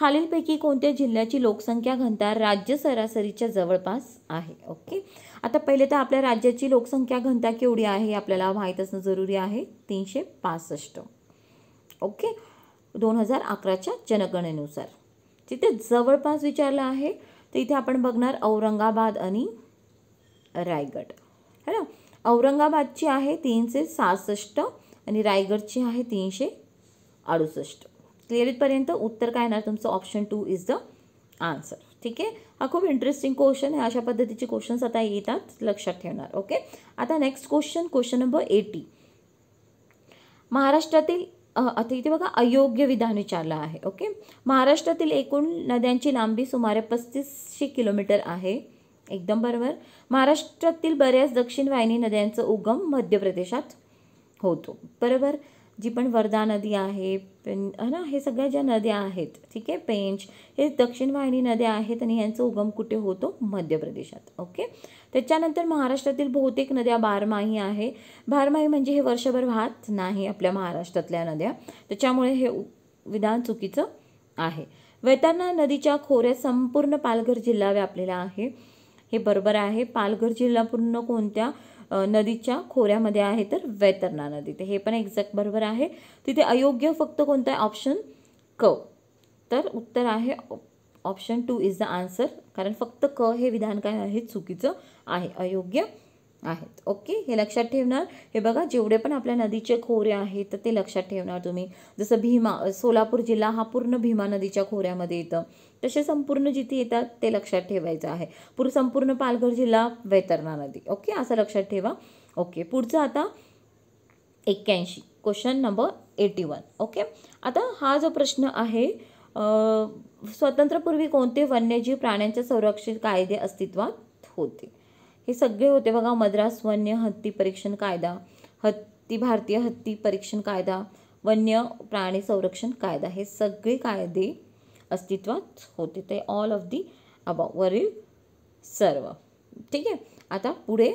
खालीलपैकी कोणत्या जिल्ह्याची लोकसंख्या घनता राज्य सरासरीच्या जवळपास आहे ओके आता पहिले तर आपल्या राज्याची लोकसंख्या घनता केवढी आहे आपल्याला माहीत असणं जरुरी आहे तीनशे पासष्ट ओके दोन हजार अकराच्या जनगणनेनुसार तिथे जवळपास विचारलं आहे तर इथे आपण बघणार औरंगाबाद आणि रायगड है ना औरंगाबादची आहे तीनशे सहासष्ट आणि रायगडची आहे तीनशे अडुसष्ट क्लिअर उत्तर काय येणार तुमचं option two is the answer ठीक आहे हा खूप इंटरेस्टिंग क्वेश्चन आहे अशा पद्धतीचे क्वेश्चन्स आता येतात लक्षात ठेवणार ओके आता next question question number eighty महाराष्ट्रातील आता इथे बघा अयोग्य विधान विचारलं आहे ओके महाराष्ट्रातील एकूण नद्यांची लांबी सुमारे पस्तीसशे किलोमीटर आहे एकदम बरोबर महाराष्ट्रातील बऱ्याच दक्षिण वाहिनी नद्यांचं उगम मध्य प्रदेशात होतो बरोबर जी पण वर्धा नदी आहे ना हे सगळ्या ज्या नद्या आहेत ठीक आहे पेंच हे दक्षिण वाहिनी नद्या आहेत आणि यांचं उगम कुठे होतो मध्य प्रदेशात ओके त्याच्यानंतर महाराष्ट्रातील बहुतेक नद्या बारमाही आहे बारमाही म्हणजे हे वर्षभर वाहत नाही आपल्या महाराष्ट्रातल्या नद्या त्याच्यामुळे हे विधान चुकीचं आहे वैतरणा नदीच्या खोऱ्यात संपूर्ण पालघर जिल्हा व्यापलेला आहे हे बरोबर आहे पालघर जिल्हा पूर्ण कोणत्या नदीच्या खोऱ्यामध्ये आहे तर वेतरणा नदीत हे पण एक्झॅक्ट बरोबर आहे तिथे अयोग्य फक्त कोणतं आहे ऑप्शन क तर उत्तर आहे option two is the answer कारण फक्त क हे विधान काय आहे चुकीचं आहे अयोग्य आहेत ओके हे लक्षात ठेवणार हे बघा जेवढे पण आपल्या नदीचे खोरे आहेत तर ते लक्षात ठेवणार तुम्ही जसं भीमा सोलापूर जिल्हा हा पूर्ण भीमा नदीच्या खोऱ्यामध्ये येतं तसे संपूर्ण जिथे येतात ते लक्षात ठेवायचं आहे पूर्व संपूर्ण पालघर जिल्हा वैतरणा नदी ओके असं लक्षात ठेवा ओके पुढचं आता एक्क्याऐंशी question number eighty one okay आता हा जो प्रश्न आहे स्वतंत्रपूर्वी कोणते वन्यजीव प्राण्यांच्या संरक्षित कायदे अस्तित्वात होते हे सगळे होते बघा मद्रास वन्य हत्ती परीक्षण कायदा हत्ती भारतीय हत्ती परीक्षण कायदा वन्य प्राणी संरक्षण कायदा हे सगळे कायदे अस्तित्वात होते ते ऑल ऑफ दी अबाव वरील सर्व ठीक आहे आता पुढे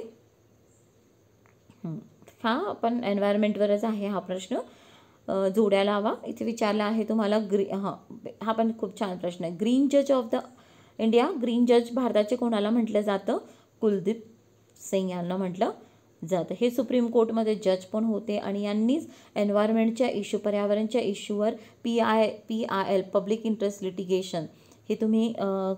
हा आपण एन्व्हायरमेंटवरच आहे हा प्रश्न जोड्या हवा इथे विचारला आहे तुम्हाला ग्री हां हा पण खूप छान प्रश्न आहे ग्रीन जज ऑफ द इंडिया ग्रीन जज भारताचे कोणाला म्हटलं जातं कुलदीप सिंग यांना म्हटलं जातं हे सुप्रीम कोर्टमध्ये जज पण होते आणि यांनीच एन्व्हायरमेंटच्या इश्यू पर्यावरणच्या इश्यूवर P I P I L public interest litigation हे तुम्ही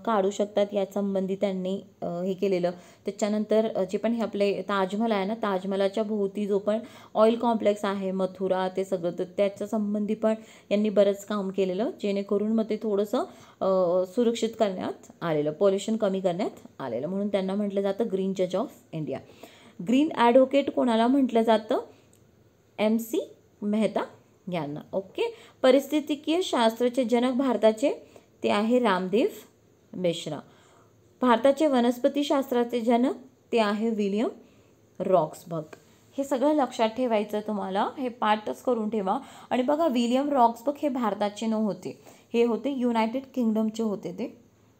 काढू शकतात संबंधी त्यांनी हे केलेलं त्याच्यानंतर जे पण हे आपले ताजमहल आहे ना ताजमहलाच्या भोवती जो पण ऑइल कॉम्प्लेक्स आहे मथुरा ते सगळं तर त्याच्या संबंधी पण यांनी बरंच काम केलेलं जेणेकरून मग ते थोडंसं सुरक्षित करण्यात आलेलं पॉल्युशन कमी करण्यात आलेलं म्हणून त्यांना म्हटलं जातं ग्रीन जज ऑफ इंडिया ग्रीन ॲडव्होकेट कोणाला म्हटलं जातं एम सी मेहता यांना ओके परिस्थितिकीय शास्त्राचे जनक भारताचे ते आहे रामदेव मिश्रा भारताचे वनस्पतीशास्त्राचे जनक ते आहे विलियम रॉक्सबर्ग हे सगळं लक्षात ठेवायचं तुम्हाला हे पाठच करून ठेवा आणि बघा विलियम रॉक्सबर्ग हे भारताचे नव्हते हे होते युनायटेड किंगडमचे होते ते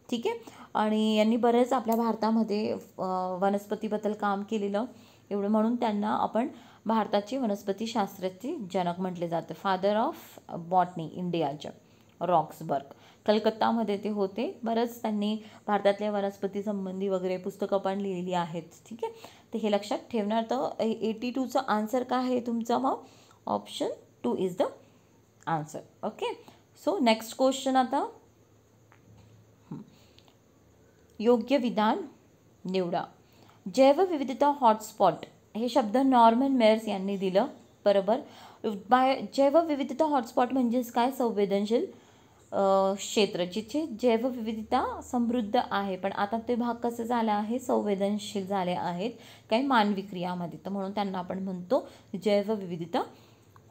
ठीक आहे आणि यांनी बरेच आपल्या भारतामध्ये वनस्पतीबद्दल काम केलेलं एवढं म्हणून त्यांना आपण भारताची वनस्पतीशास्त्राचे जनक म्हटले जाते फादर ऑफ बॉटनी इंडियाच्या रॉक्सबर्ग कलकत्तामध्ये ते होते बरंच त्यांनी भारतातल्या वनस्पती संबंधी वगैरे पुस्तकं पण लिहिलेली आहेत ठीक आहे तर हे लक्षात ठेवणार तर एटी टूचं आन्सर काय आहे तुमचं मग option two is the answer okay so next question आता योग्य विधान निवडा जैवविविधता हॉटस्पॉट हे शब्द नॉर्मन मेयर्स यांनी दिलं बरोबर बाय जैवविविधता हॉटस्पॉट म्हणजेच काय संवेदनशील क्षेत्र जिथे जैवविविधता समृद्ध आहे पण आता ते भाग कसं झाला आहे संवेदनशील झाले आहेत काही मानवी क्रियामध्ये तर म्हणून त्यांना आपण म्हणतो जैवविविधता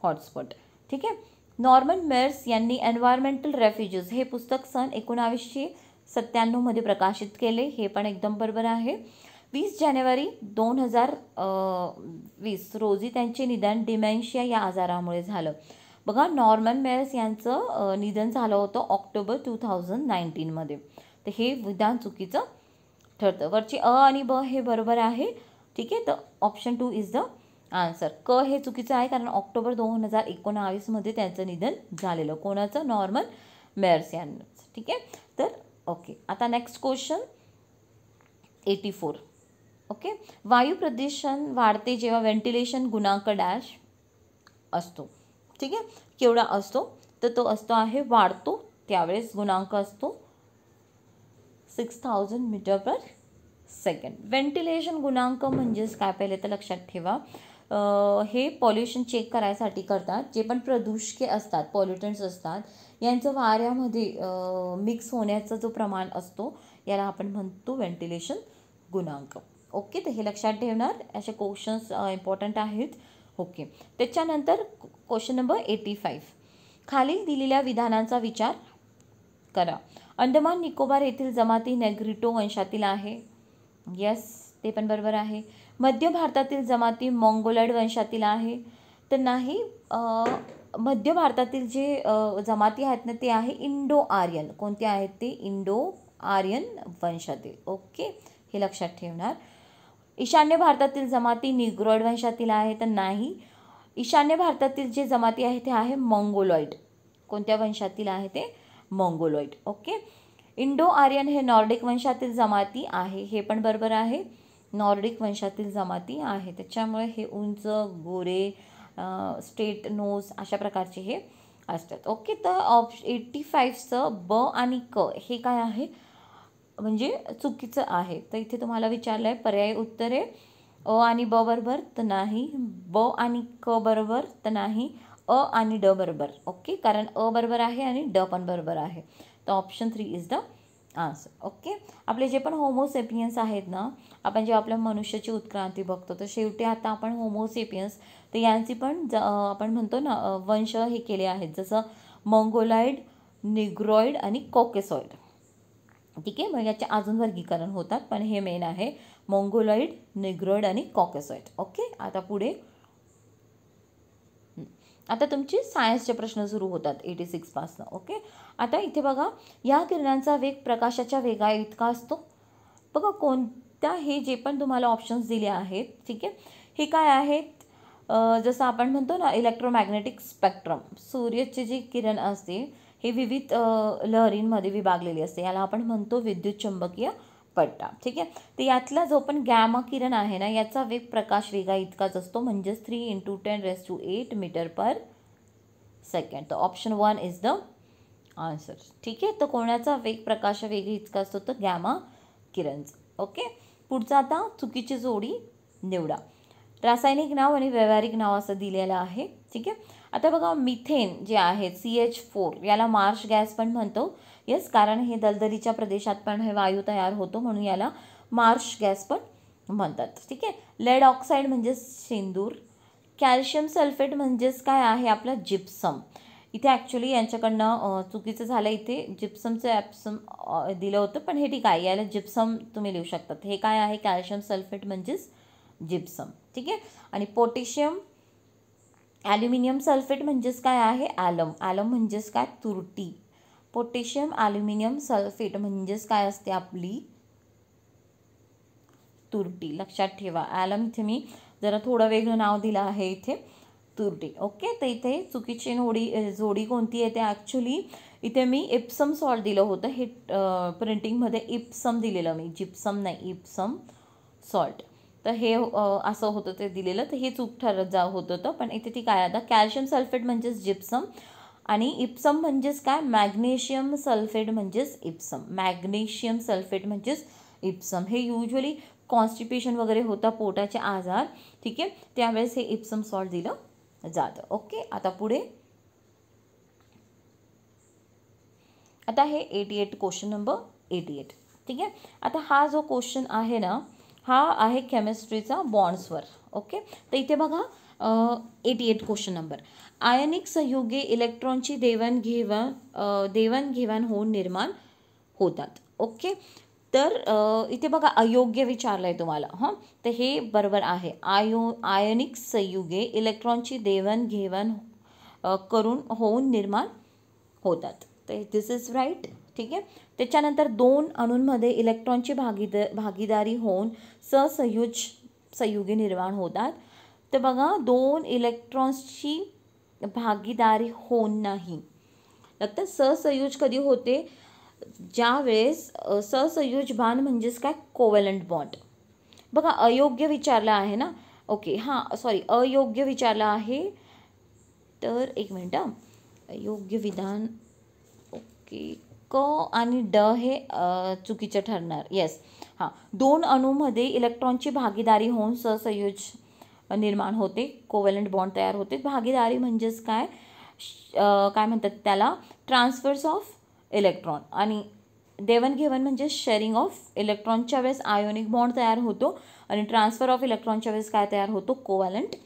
हॉटस्पॉट ठीक आहे नॉर्मन मेयर्स यांनी एन्व्हायरमेंटल रेफ्युजेस हे पुस्तक सन एकोणावीसशे सत्त्याण्णवमध्ये प्रकाशित केले हे पण एकदम बरोबर आहे वीस जानेवारी दोन हजार वीस रोजी त्यांचे निधन डिमेन्शिया या आजारामुळे झालं बघा नॉर्मन मेयर्स यांचं निधन झालं होतं ऑक्टोबर टू थाउजंड नाईन्टीनमध्ये तर हे विधान चुकीचं ठरतं वरचे अ आणि ब हे बरोबर आहे ठीक आहे तर option two is the answer क हे चुकीचं आहे कारण ऑक्टोबर दोन हजार एकोणावीसमध्ये त्यांचं निधन झालेलं कोणाचं नॉर्मल मेयर्स यांचं ठीक आहे तर ओके आता next question eighty four okay वायू प्रदूषण वाढते जेव्हा व्हेंटिलेशन गुणांक डॅश असतो ठीक आहे केवढा असतो तर तो असतो आहे वाढतो त्यावेळेस गुणांक असतो six thousand metre per second ventilation गुणांक म्हणजेच काय पहिले तर लक्षात ठेवा हे पॉल्युशन चेक करायसाठी करतात जे पण प्रदूषके असतात पॉल्युटन्स असतात यांचं वाऱ्यामध्ये मिक्स होण्याचा जो प्रमाण असतो याला आपण म्हणतो व्हेंटिलेशन गुणांक ओके तर हे लक्षात ठेवणार असे क्वेश्चन्स इम्पॉर्टंट आहेत ओके त्याच्यानंतर क्वेश्चन नंबर एटी फाईव्ह खालील दिलेल्या विधानांचा विचार करा अंडमान निकोबार येथील जमाती नेग्रिटो वंशातील आहे यस ते पण बरोबर आहे मध्य भारतातील जमाती मॉंगोलड वंशातील आहे तर नाही मध्य भारतातील जे जमाती आहेत ना ते आहे इंडो आर्यन कोणते आहेत ते इंडो आर्यन वंशातील ओके हे लक्षात ठेवणार ईशान्य भारतातील जमाती निग्रॉइड वंशातील आहे तर नाही ईशान्य भारतातील जे जमाती आहे ते आहे मंगोलॉइड कोणत्या वंशातील आहे ते मंगोलॉइड ओके इंडो आर्यन हे नॉर्डिक वंशातील जमाती आहे हे पण बरोबर आहे नॉर्डिक वंशातील जमाती आहे त्याच्यामुळे हे उंच गोरे स्ट्रेट नोज अशा प्रकारचे हे असतात ओके तर ऑप्श एट्टी फाईव्हचं ब आणि क हे काय आहे म्हणजे चुकीचं आहे तर इथे तुम्हाला विचारलं आहे पर्याय उत्तर आहे अ आणि ब बरोबर तर नाही ब आणि क बरोबर तर नाही अ आणि ड बरोबर ओके कारण अ बरोबर आहे आणि ड पण बरोबर आहे तर ऑप्शन थ्री इज द असं ओके आपले जे पण होमोसेपियन्स आहेत ना आपण जेव्हा आपल्या मनुष्याची उत्क्रांती बघतो तर शेवटी आता आपण होमोसेपियन्स तर यांची पण ज आपण म्हणतो ना वंश हे केले आहेत जसं मंगोलाइड निग्रॉइड आणि कॉकेसॉइड ठीक आहे मग म्हणजे याचे अजून वर्गीकरण होतात पण हे मेन आहे मंगोलाईड निग्रॉइड आणि कॉकेसॉइड ओके आता पुढे आता तुमचे सायन्सचे प्रश्न सुरू होतात एटी सिक्सपासनं ओके आता इथे बघा या किरणांचा वेग प्रकाशाच्या वेगा इतका असतो बघा कोणत्या हे जे पण तुम्हाला ऑप्शन्स दिले आहेत ठीक आहे हे काय आहेत जसं आपण म्हणतो ना इलेक्ट्रोमॅग्नेटिक स्पेक्ट्रम सूर्याचे जे किरण असते हे विविध लहरींमध्ये विभागलेली असते याला आपण म्हणतो विद्युत चुंबकीय पट्टा ठीक आहे तर यातला जो पण गॅमा किरण आहे ना याचा वेग प्रकाश वेगा इतकाच असतो म्हणजेच three into ten raise to eight metre per second तर option one is the answer ठीक आहे तर कोणाचा वेग प्रकाश वेग इतका असतो तर गॅमा किरणचा ओके पुढचा आता चुकीची जोडी निवडा रासायनिक नाव आणि व्यावहारिक नाव असं दिलेलं आहे ठीक आहे आता बघा मिथेन जे आहे सी एच फोर याला मार्श गॅस पण म्हणतो येस कारण हे दलदलीच्या प्रदेशात पण हे वायू तयार होतो म्हणून याला मार्श गॅस पण म्हणतात ठीक आहे लेड ऑक्साईड म्हणजेच सेंदूर कॅल्शियम सल्फेट म्हणजेच काय आहे आपलं जिप्सम इथे ॲक्च्युली यांच्याकडनं चुकीचं झालं इथे जिप्समचं ॲप्सम दिलं होतं पण हे ठीक आहे याला जिप्सम तुम्ही लिहू शकतात हे काय आहे कॅल्शियम सल्फेट म्हणजेच जिप्सम ठीक आहे आणि पोटॅशियम ॲल्युमिनियम सल्फेट म्हणजेच काय आहे आलम आलम म्हणजेच काय तुरटी पोटॅशियम ॲल्युमिनियम सल्फेट म्हणजेच काय असते आपली तुरटी लक्षात ठेवा ॲलम इथे मी जरा थोडं वेगळं नाव दिलं आहे इथे तुरटी ओके तर इथे चुकीची नोडी जोडी कोणती आहे ते ॲक्च्युली इथे मी इप्सम सॉल्ट दिलं होतं हे प्रिंटिंगमध्ये इप्सम दिलेलं मी जिप्सम नाही इप्सम सॉल्ट तर हे असं होतं ते दिलेलं तर हे चूक ठरत जा होत होतं पण इथे ती काय आता कॅल्शियम सल्फेट म्हणजेच जिप्सम आणि इप्सम म्हणजेच काय मॅग्नेशियम सल्फेट म्हणजेच इप्सम मॅग्नेशियम सल्फेट म्हणजेच इप्सम हे युजली कॉन्स्टिपेशन वगैरे होता पोटाचे आजार ठीक आहे त्यावेळेस हे इप्सम सॉल्ट दिलं जातं ओके आता पुढे आता हे eighty eight question number eighty eight ठीक आहे आता हा जो क्वेश्चन आहे ना हा आहे केमिस्ट्रीचा बॉन्ड्सवर ओके तर इथे बघा eighty eight question number ionic संयुगे इलेक्ट्रॉनची देवाणघेवाण देवाणघेवाण होऊन निर्माण होतात ओके तर इथे बघा अयोग्य विचारलं आहे तुम्हाला हां तर हे बरोबर आहे आयो आयनिक संयुगे इलेक्ट्रॉनची देवाणघेवाण करून होऊन निर्माण होतात तर दिस इज राईट ठीक आहे त्याच्यानंतर दोन अणूंमध्ये इलेक्ट्रॉनची भागीद भागीदारी होऊन सहसंयुज संयुगी निर्माण होतात तर बघा दोन इलेक्ट्रॉन्सची भागीदारी होऊन नाही तर सहसंयुज कधी होते ज्यावेळेस सहसंयुज बाण म्हणजेच काय कोवेलंट बॉन्ड बघा अयोग्य विचारला आहे ना ओके हां सॉरी अयोग्य विचारला आहे तर एक मिनटं अयोग्य विधान ओके क आणि ड हे चुकीचं ठरणार येस हां दोन अणूमध्ये इलेक्ट्रॉनची भागीदारी होऊन सहसंयोज निर्माण होते कोवेलंट बॉन्ड तयार होते भागीदारी म्हणजेच काय काय म्हणतात त्याला ट्रान्सफर्स ऑफ इलेक्ट्रॉन आणि देवणघेवण म्हणजे शेअरिंग ऑफ इलेक्ट्रॉनच्या वेळेस आयोनिक बॉन्ड तयार होतो आणि ट्रान्सफर ऑफ इलेक्ट्रॉनच्या वेळेस काय तयार होतो कोवॅलंट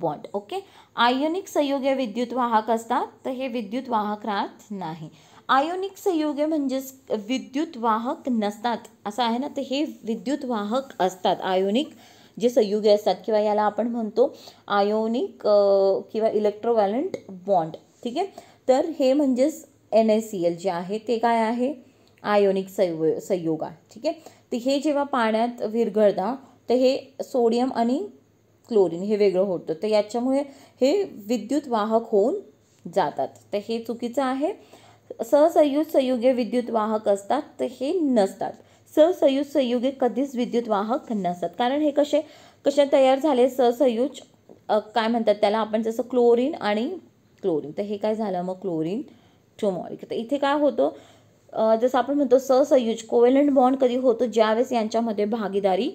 बॉन्ड ओके आयोनिक संयोग्य विद्युत वाहक असतात तर हे विद्युत वाहक राहत नाही आयोनिक संयोग म्हणजेच विद्युत वाहक नसतात असं आहे ना तर हे विद्युत वाहक असतात आयोनिक जे संयुगे असतात किंवा याला आपण म्हणतो आयोनिक किंवा इलेक्ट्रोवॅलंट बॉन्ड ठीक आहे तर हे म्हणजेच N S C L J आहे ते काय आहे आयोनिक संयोग संयोग आहे ठीक आहे तर हे जेव्हा पाण्यात विरघळता तर हे सोडियम आणि क्लोरीन हे वेगळं होतं तर याच्यामुळे हे विद्युत वाहक होऊन जातात तर हे चुकीचं आहे सहसयुज संयुगे विद्युत वाहक असतात तर हे नसतात सहसयुज संयुगे कधीच विद्युत वाहक नसतात कारण हे कसे कसे तयार झाले सहसंयुज काय म्हणतात त्याला आपण जसं क्लोरीन आणि क्लोरीन तर हे काय झालं मग क्लोरीन टोमॉरिक तर इथे काय होतं जसं आपण म्हणतो सहसंयुज कोवेलंट बॉन्ड कधी होतो ज्यावेळेस यांच्यामध्ये भागीदारी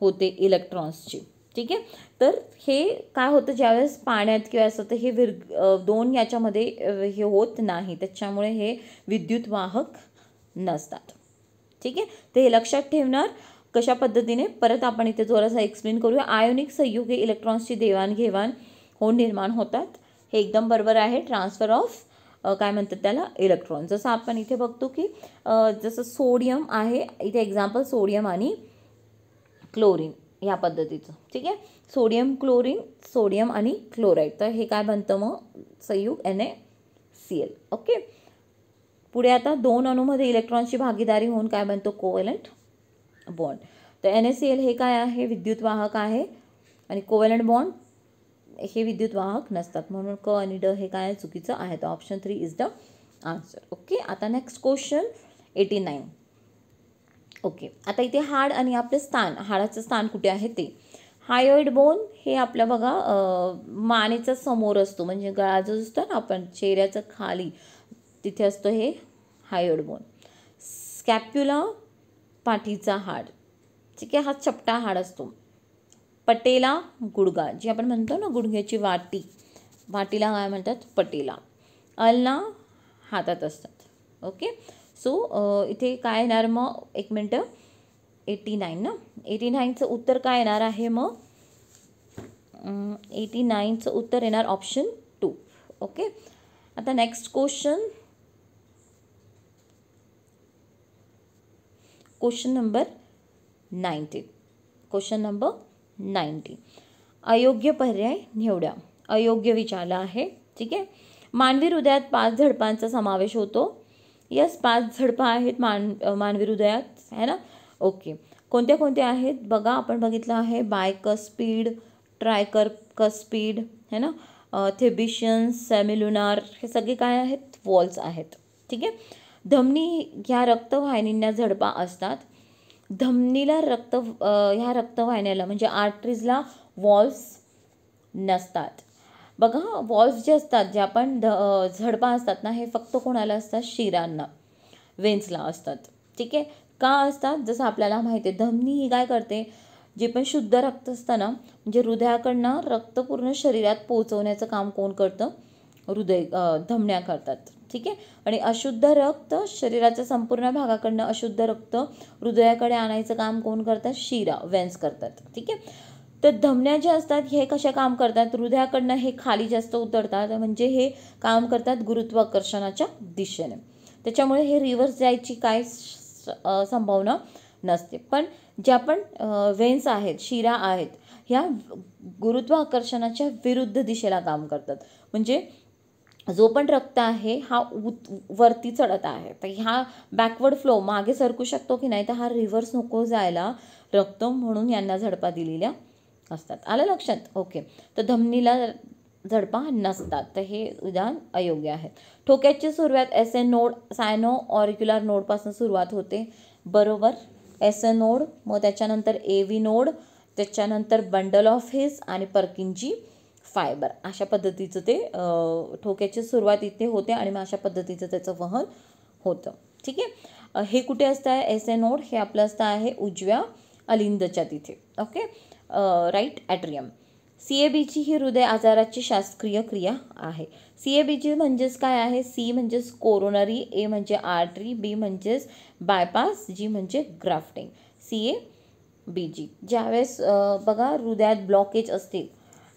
होते इलेक्ट्रॉन्सची ठीक आहे तर हे काय होतं ज्यावेळेस पाण्यात किंवा असं तर हे विर दोन याच्यामध्ये हे होत नाही त्याच्यामुळे हे विद्युत वाहक नसतात ठीक आहे तर हे लक्षात ठेवणार कशा पद्धतीने परत आपण इथे जोरासा एक्सप्लेन करूया आयोनिक संयुगे इलेक्ट्रॉन्सची देवाणघेवाण होऊन निर्माण होतात हे एकदम बरोबर आहे ट्रान्सफर ऑफ काय म्हणतात त्याला इलेक्ट्रॉन जसं आपण इथे बघतो की जसं सोडियम आहे इथे एक्झाम्पल सोडियम आणि क्लोरीन या पद्धतीचं ठीक आहे सोडियम क्लोरीन सोडियम आणि क्लोराईड तर हे काय बनतं मग संयुग N A C L okay पुढे आता दोन अणूमध्ये इलेक्ट्रॉनची भागीदारी होऊन काय बनतो कोवेलंट बॉन्ड तर एन ए सी एल हे काय आहे विद्युत वाहक आहे आणि कोवेलंट बॉन्ड हे विद्युत वाहक नसतात म्हणून क आणि ड हे काय चुकीचं आहे तर option three is the answer okay आता next question eighty nine okay आता इथे हाड आणि आपलं स्थान हाडाचं स्थान कुठे आहे ते हायोइड बोन हे आपल्या बघा मानेचा समोर असतो म्हणजे गळा जो असतो ना आपण चेहऱ्याचं खाली तिथे असतो हे हायोइड बोन स्कॅप्युला पाठीचा हाड ठीक आहे हा चपटा हाड असतो पटेला गुडगा जी आपण म्हणतो ना गुडघ्याची वाटी वाटीला काय म्हणतात पटेला अलना हातात असतात ओके सो इथे काय येणार मग एक मिनटं एटी नाईन ना एटी नाईनचं उत्तर काय येणार आहे मग एटी नाईनचं उत्तर येणार ऑप्शन टू ओके आता next question question number nineteen question number nineteen अयोग्य पर्याय निवडा अयोग्य विचारला आहे ठीक आहे मानवी हृदयात पाच झडपांचा समावेश होतो यस पाच झडपा आहेत मान मानवी हृदयात है ना ओके कोणत्या कोणत्या आहेत बघा आपण बघितलं आहे बायक स्पीड ट्रायकर क स्पीड है ना थेबिशन सेमिलुनार हे सगळे काय आहेत वॉल्स आहेत ठीक आहे धमनी ह्या रक्तवाहिनींना झडपा असतात धमनीला रक्त ह्या रक्तवाहिन्याला म्हणजे आर्टरीजला वॉल्स नसतात बघा वॉल्स जे असतात जे आपण ध झडपा असतात ना हे फक्त कोणाला असतात शिरांना वेन्सला असतात ठीक आहे का असतात जसं आपल्याला माहिती आहे धमनी ही काय करते जे पण शुद्ध रक्त असतं ना म्हणजे हृदयाकडनं रक्त पूर्ण शरीरात पोचवण्याचं काम कोण करतं हृदय धमण्या करतात ठीक आहे आणि अशुद्ध रक्त शरीराच्या संपूर्ण भागाकडनं अशुद्ध रक्त हृदयाकडे आणायचं काम कोण करतात शिरा वेन्स करतात ठीक आहे तर धमन्या ज्या असतात हे कशा काम करतात हृदयाकडनं हे खाली जास्त उतरतात म्हणजे हे काम करतात गुरुत्वाकर्षणाच्या दिशेने त्याच्यामुळे हे रिव्हर्स जायची काय संभावना नसते पण ज्या पण वेन्स आहेत शिरा आहेत ह्या गुरुत्वाकर्षणाच्या विरुद्ध दिशेला काम करतात म्हणजे जो पण रक्त आहे हा उत वरती चढत आहे तर ह्या बॅकवर्ड फ्लो मागे सरकू शकतो की नाही तर हा रिव्हर्स नको जायला रक्त म्हणून यांना झडपा दिलेल्या असतात आलं लक्षात ओके तर धमनीला झडपा नसतात तर हे विधान अयोग्य आहे ठोक्याची सुरुवात एस ए नोड सायनो ऑरिक्युलर नोडपासून सुरुवात होते बरोबर एस ए नोड मग त्याच्यानंतर ए व्ही नोड त्याच्यानंतर बंडल ऑफ हिस आणि पर्किंजी फायबर अशा पद्धतीचं ते ठोक्याची सुरुवात इथे होते आणि मग अशा पद्धतीचं त्याचं वहन होतं ठीक आहे हे कुठे असतं आहे एस ए नोड हे आपलं असतं आहे उजव्या अलिंदच्या तिथे okay right atrium C A बीची ही हृदय आजाराची शास्त्रीय क्रिया आहे सी ए बी जी म्हणजेच काय आहे सी म्हणजेच कोरोनरी ए म्हणजे आर्टरी बी म्हणजेच बायपास जी म्हणजे ग्राफ्टिंग सी ए बी जी ज्यावेळेस बघा हृदयात ब्लॉकेज असतील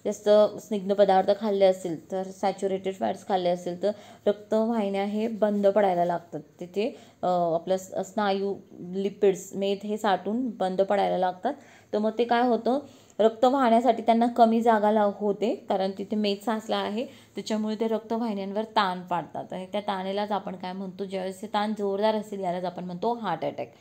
जास्त स्निग्ध पदार्थ खाल्ले असेल तर सॅच्युरेटेड फॅट्स खाल्ले असेल तर रक्तवाहिन्या हे बंद पडायला लागतात तिथे आपलं स्नायू लिपिड्स मेद हे साठून बंद पडायला लागतात तर मग ते काय होतं रक्त वाहण्यासाठी त्यांना कमी जागा लाव होते कारण तिथे मेद साचला आहे त्याच्यामुळे ते रक्तवाहिन्यांवर ताण पाडतात आणि त्या ताणेलाच आपण काय म्हणतो ज्यावेळेस ताण जोरदार असेल यालाच आपण म्हणतो हार्ट अटॅक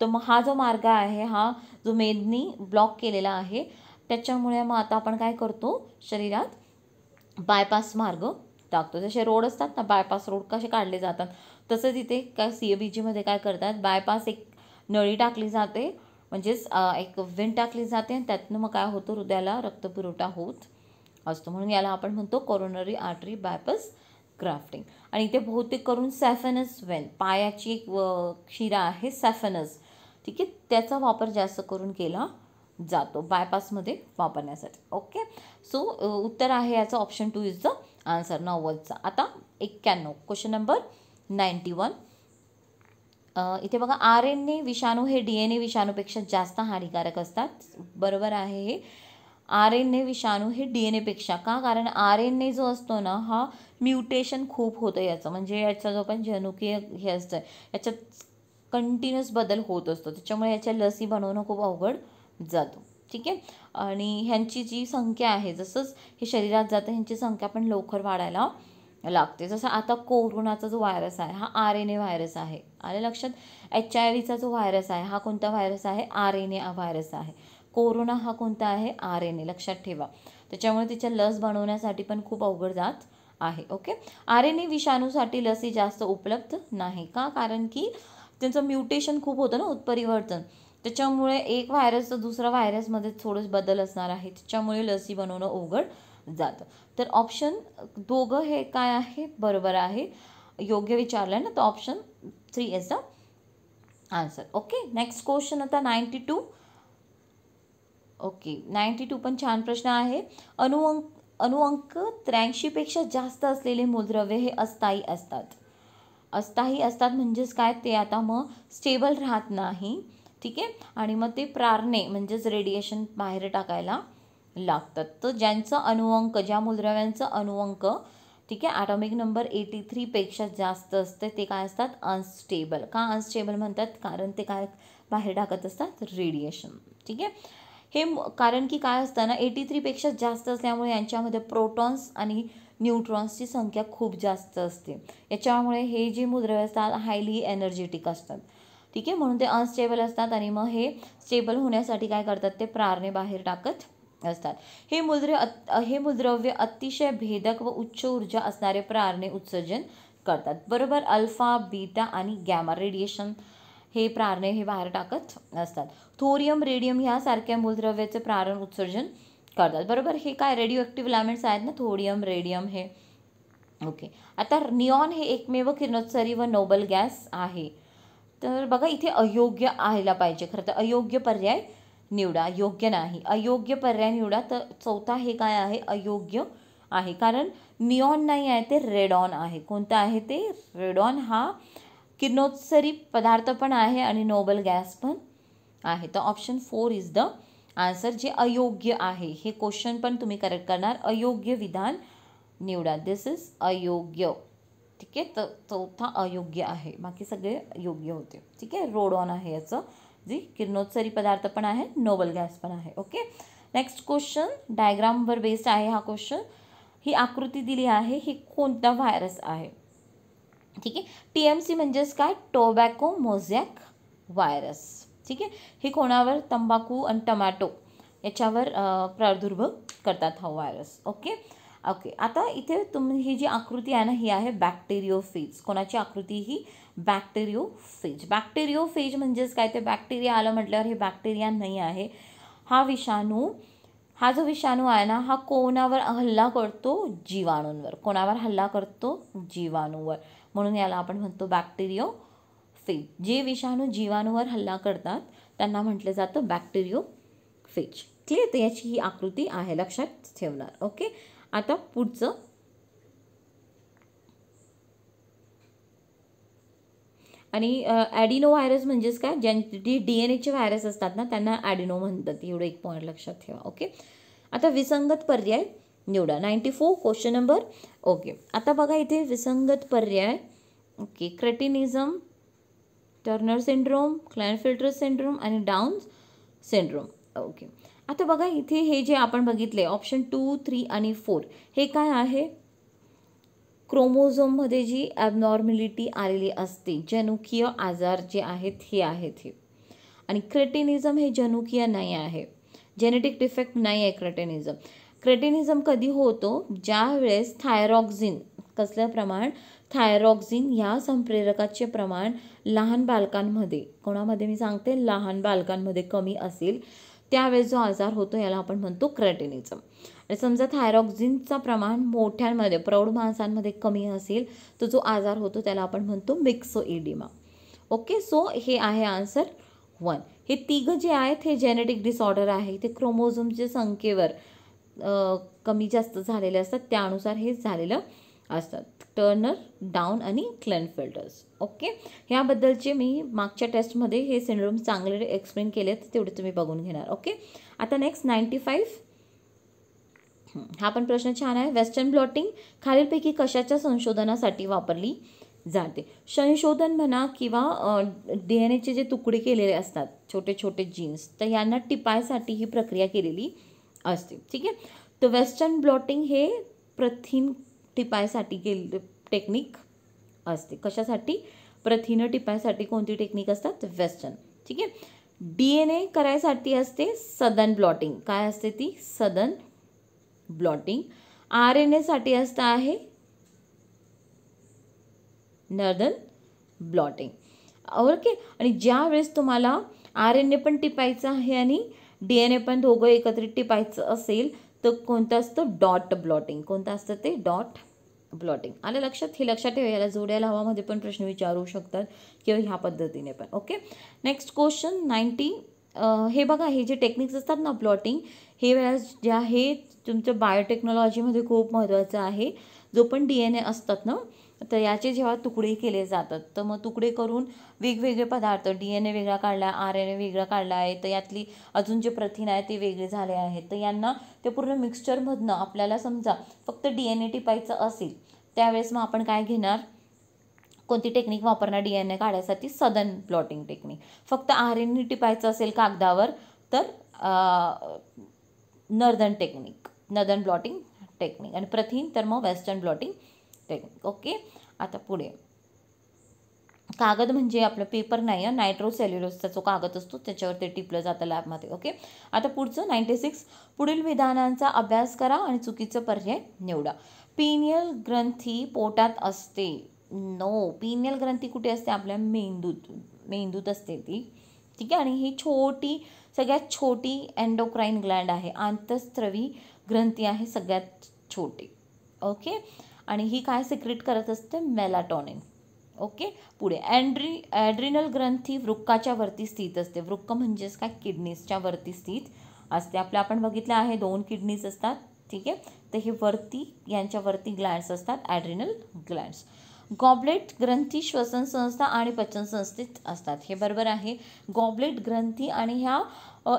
तर मग हा जो मार्ग आहे हा जो मेदनी ब्लॉक केलेला आहे त्याच्यामुळे मग आता आपण काय करतो शरीरात बायपास मार्ग टाकतो जसे रोड असतात ना बायपास रोड कसे काढले जातात तसंच इथे काय सी ए बी जीमध्ये काय करतात बायपास एक नळी टाकली जाते म्हणजेच एक वेन टाकली जाते आणि त्यातनं मग काय होतं हृदयाला रक्तपुरवठा होत असतो म्हणून याला आपण म्हणतो कोरोनरी आर्टरी बायपास ग्राफ्टिंग आणि इथे बहुतेक करून सॅफेनस वेन पायाची एक शिरा आहे सॅफेनस ठीक आहे त्याचा वापर जास्त करून केला जातो बायपासमध्ये वापरण्यासाठी ओके सो उत्तर आहे याचा option two is the answer नॉवलचा आता एक्क्याण्णव क्वेश्चन नंबर नाईन्टी वन इथे बघा आर एन ए विषाणू हे डी एन ए विषाणूपेक्षा जास्त हानिकारक असतात बरोबर आहे हे आर एन ए विषाणू हे डी एन एपेक्षा का कारण आर एन ए जो असतो ना हा म्युटेशन खूप होतं याचं म्हणजे याचा जो पण जनुकीय हे असतं याच्यात कंटिन्युअस बदल होत असतो त्याच्यामुळे याच्या लसी बनवणं खूप अवघड जातो ठीक आहे आणि ह्यांची जी संख्या आहे जसंच हे शरीरात जातं ह्यांची संख्या पण लवकर वाढायला लागते जसं आता कोरोनाचा जो व्हायरस आहे हा आर एन ए व्हायरस आहे आले लक्षात एच आय व्हीचा जो व्हायरस आहे हा कोणता व्हायरस आहे आर एन ए व्हायरस आहे कोरोना हा कोणता आहे आर एन ए लक्षात ठेवा त्याच्यामुळे तिच्या लस बनवण्यासाठी पण खूप अवघड जात आहे ओके आर एन ए विषाणूसाठी लसी जास्त उपलब्ध नाही का कारण की त्यांचं म्युटेशन खूप होतं ना उत्परिवर्तन त्याच्यामुळे एक व्हायरस तर दुसरा व्हायरसमध्ये थोडंच बदल असणार आहे त्याच्यामुळे लसी बनवणं अवघड जातं तर ऑप्शन दोघं हे काय आहे बरोबर आहे योग्य विचारलं आहे ना तर option three is the answer okay next question आता ninety two okay ninety two पण छान प्रश्न आहे अनुअंक अनुअंक त्र्याऐंशीपेक्षा जास्त असलेले मूलद्रव्य हे अस्थायी असतात अस्थायी असतात म्हणजेच काय ते आता मग स्टेबल राहत नाही ठीक आहे आणि मग ते प्रारणे म्हणजेच रेडिएशन बाहेर टाकायला लागतात तर ज्यांचं अनुवंक ज्या मूलद्रव्यांचं अनुवंक ठीक आहे ॲटॉमिक नंबर एटी थ्रीपेक्षा जास्त असते ते काय असतात अनस्टेबल का अनस्टेबल म्हणतात कारण ते काय बाहेर टाकत असतात रेडिएशन ठीक आहे हे कारण की काय असतं ना एटी थ्रीपेक्षा जास्त असल्यामुळे यांच्यामध्ये प्रोटॉन्स आणि न्यूट्रॉन्सची संख्या खूप जास्त असते याच्यामुळे हे जे मुद्रव्य असतात हायली एनर्जेटिक असतात ठीक आहे म्हणून ते अनस्टेबल असतात आणि मग हे स्टेबल होण्यासाठी काय करतात ते प्रारणे बाहेर टाकत असतात हे मूलद्रव्य हे मूलद्रव्य अतिशय भेदक व उच्च ऊर्जा असणारे प्रारणे उत्सर्जन करतात बरोबर अल्फा बीटा आणि गॅमा रेडिएशन हे प्रारणे हे बाहेर टाकत असतात थोरियम रेडियम ह्यासारख्या मूलद्रव्याचे प्रारण उत्सर्जन करतात बरोबर हे काय रेडिओ ॲक्टिव्ह लॅमेंट्स आहेत ना थोरियम रेडियम हे ओके आता निऑन हे एकमेव किरणोत्सरी व नोबल गॅस आहे तर बघा इथे अयोग्य आयला पाहिजे खरं तर अयोग्य पर्याय निवडा योग्य नाही अयोग्य पर्याय निवडा तर चौथा हे काय आहे अयोग्य आहे कारण नियॉन नाही आहे ते रेडॉन आहे कोणतं आहे ते रेडॉन हा किरणोत्सरी पदार्थ पण आहे आणि नोबल गॅस पण आहे तर option four is the answer जे अयोग्य आहे हे क्वेश्चन पण तुम्ही करेक्ट करणार अयोग्य विधान निवडा दिस इज अयोग्य ठीक आहे तर चौथा अयोग्य आहे बाकी सगळे योग्य होते ठीक आहे रोड ऑन आहे याचं जी किरणोत्सरी पदार्थ पण आहे नोबल गॅस पण आहे ओके नेक्स्ट क्वेश्चन डायग्रामवर बेस्ड आहे हा क्वेश्चन ही आकृती दिली आहे ही कोणता व्हायरस आहे ठीक आहे टी एम सी म्हणजेच काय टोबॅको मोझॅक व्हायरस ठीक आहे हे कोणावर तंबाखू आणि टमॅटो याच्यावर प्रादुर्भाव करतात हा व्हायरस ओके ओके आता इथे तुम्ही ही जी आकृती आहे ना ही आहे फेज कोणाची आकृती ही फेज बॅक्टेरिओ फेज म्हणजेच काय ते बॅक्टेरिया आलं म्हटल्यावर हे बॅक्टेरिया नाही आहे हा विषाणू हा जो विषाणू आहे ना हा कोणावर हल्ला करतो जीवाणूंवर कोणावर हल्ला करतो जीवाणूवर म्हणून याला आपण म्हणतो बॅक्टेरिओ फेज जे विषाणू जीवाणूवर हल्ला करतात त्यांना म्हटलं जातं बॅक्टेरिओ फेज क्लिअर तर याची ही आकृती आहे लक्षात ठेवणार ओके आता पुढचं आणि ॲडिनो व्हायरस म्हणजेच काय ज्यांची डी एन एचे व्हायरस असतात ना त्यांना ॲडिनो म्हणतात एवढं एक पॉईंट लक्षात ठेवा ओके आता विसंगत पर्याय निवडा ninety four question number okay आता बघा इथे विसंगत पर्याय okay cretinism Turner syndrome Klinefelter syndrome आणि डाऊन सिंड्रोम ओके आता बघा इथे हे जे आपण बघितले ऑप्शन टू थ्री आणि फोर हे काय आहे क्रोमोझोममध्ये जी ॲबनॉर्मिलिटी आलेली असते जनुकीय आजार जे आहेत हे आहेत हे आणि क्रेटेनिझम हे जनुकीय नाही आहे जेनेटिक डिफेक्ट नाही आहे क्रेटेनिझम क्रेटेनिझम कधी होतो ज्यावेळेस थायरॉक्झिन कसलं प्रमाण थायरॉक्झिन ह्या संप्रेरकाचे प्रमाण लहान बालकांमध्ये कोणामध्ये मी सांगते लहान बालकांमध्ये कमी असेल त्यावेळेस जो आजार होतो याला आपण म्हणतो क्रेटेनिझम समजा थायरॉक्झिनचं प्रमाण मोठ्यांमध्ये प्रौढ माणसांमध्ये कमी असेल तर जो आजार होतो त्याला आपण म्हणतो मिक्सो इडिमा ओके सो हे आहे आन्सर वन हे तिघं जे आहेत हे जेनेटिक डिसऑर्डर आहे ते क्रोमोझोमच्या संख्येवर कमी जास्त झालेले असतात त्यानुसार हे झालेलं असतात टर्नर डाऊन आणि क्लेन फिल्टर्स ओके ह्याबद्दलचे मी मागच्या टेस्टमध्ये हे सिंड्रोम चांगले एक्सप्लेन केले आहेत तेवढे तुम्ही बघून घेणार ओके आता नेक्स्ट नाईन्टी फाईव्ह हा पण प्रश्न छान आहे वेस्टर्न ब्लॉटिंग खालीलपैकी कशाच्या संशोधनासाठी वापरली जाते संशोधन म्हणा किंवा डी एन एचे जे तुकडे केलेले असतात छोटे छोटे जीन्स तर यांना टिपायसाठी ही प्रक्रिया केलेली असते ठीक आहे तर वेस्टर्न ब्लॉटिंग हे प्रथिन टिपायसाठी केले टेक्निक असते कशासाठी प्रथिनं टिपायसाठी कोणती टेक्निक असतात वेस्टर्न ठीक आहे डी एन ए करायसाठी असते सदन ब्लॉटिंग काय असते ती सदन ब्लॉटिंग आर एन एसाठी असतं आहे नर्दन ब्लॉटिंग ओके आणि ज्या वेळेस तुम्हाला आर एन ए पण टिपायचं आहे आणि डी एन ए पण दोघं एकत्रित टिपायचं असेल तर कोणतं असतं डॉट ब्लॉटिंग कोणतं असतं ते डॉट ब्लॉटिंग आलं लक्षात हे लक्षात ठेवा याला जोड्याला हवामध्ये पण प्रश्न विचारू शकतात किंवा ह्या पद्धतीने पण ओके नेक्स्ट क्वेश्चन नाईन्टी हे बघा हे जे टेक्निक्स असतात ना प्लॉटिंग हे वेळेस जे आहे तुमचं बायोटेक्नॉलॉजीमध्ये खूप महत्त्वाचं आहे जो पण डी एन ए असतात ना तर याचे जेव्हा तुकडे केले जातात तर मग तुकडे करून वेगवेगळे पदार्थ डी एन ए वेगळा काढला आर एन ए वेगळा काढला आहे तर यातली अजून जे प्रथिन आहे ते वेगळे झाले आहेत तर यांना ते पूर्ण मिक्सचरमधनं आपल्याला समजा फक्त डी एन ए टिपायचं असेल त्यावेळेस मग आपण काय घेणार कोणती टेक्निक वापरणार डी एन ए काढायसाठी सदन प्लॉटिंग टेक्निक फक्त आर एन ए टिपायचं असेल कागदावर तर northern technique northern blotting technique आणि प्रथिन तर मग वेस्टर्न ब्लॉटिंग टेक्निक ओके आता पुढे कागद म्हणजे आपलं पेपर नाही आहे सेल्युलोसचा जो कागद असतो त्याच्यावर ते टिपलं जातं लॅबमध्ये ओके आता पुढचं नाईन्टी सिक्स पुढील विधानांचा अभ्यास करा आणि चुकीचं पर्याय निवडा पिनियल ग्रंथी पोटात असते नो पिनियल ग्रंथी कुठे असते आपल्या मेंदूत मेंदूत असते ती ठीक आहे आणि ही छोटी सगळ्यात छोटी अँडोक्राईन ग्लँड आहे आंतस्त्रवी ग्रंथी आहे सगळ्यात छोटी ओके आणि ही काय सिक्रेट करत असते मेलाटॉनिन ओके पुढे अँड्री ॲड्रिनल ग्रंथी वृक्काच्या वरती स्थित असते वृक्क म्हणजेच काय किडनीजच्या वरती स्थित असते आपलं आपण बघितलं आहे दोन किडनीज असतात ठीक आहे तर हे वरती यांच्यावरती ग्लँड्स असतात ॲड्रिनल ग्लँड्स गॉबलेट ग्रंथी श्वसन संस्था आणि पचन संस्थेत असतात हे बरोबर आहे गॉबलेट ग्रंथी आणि ह्या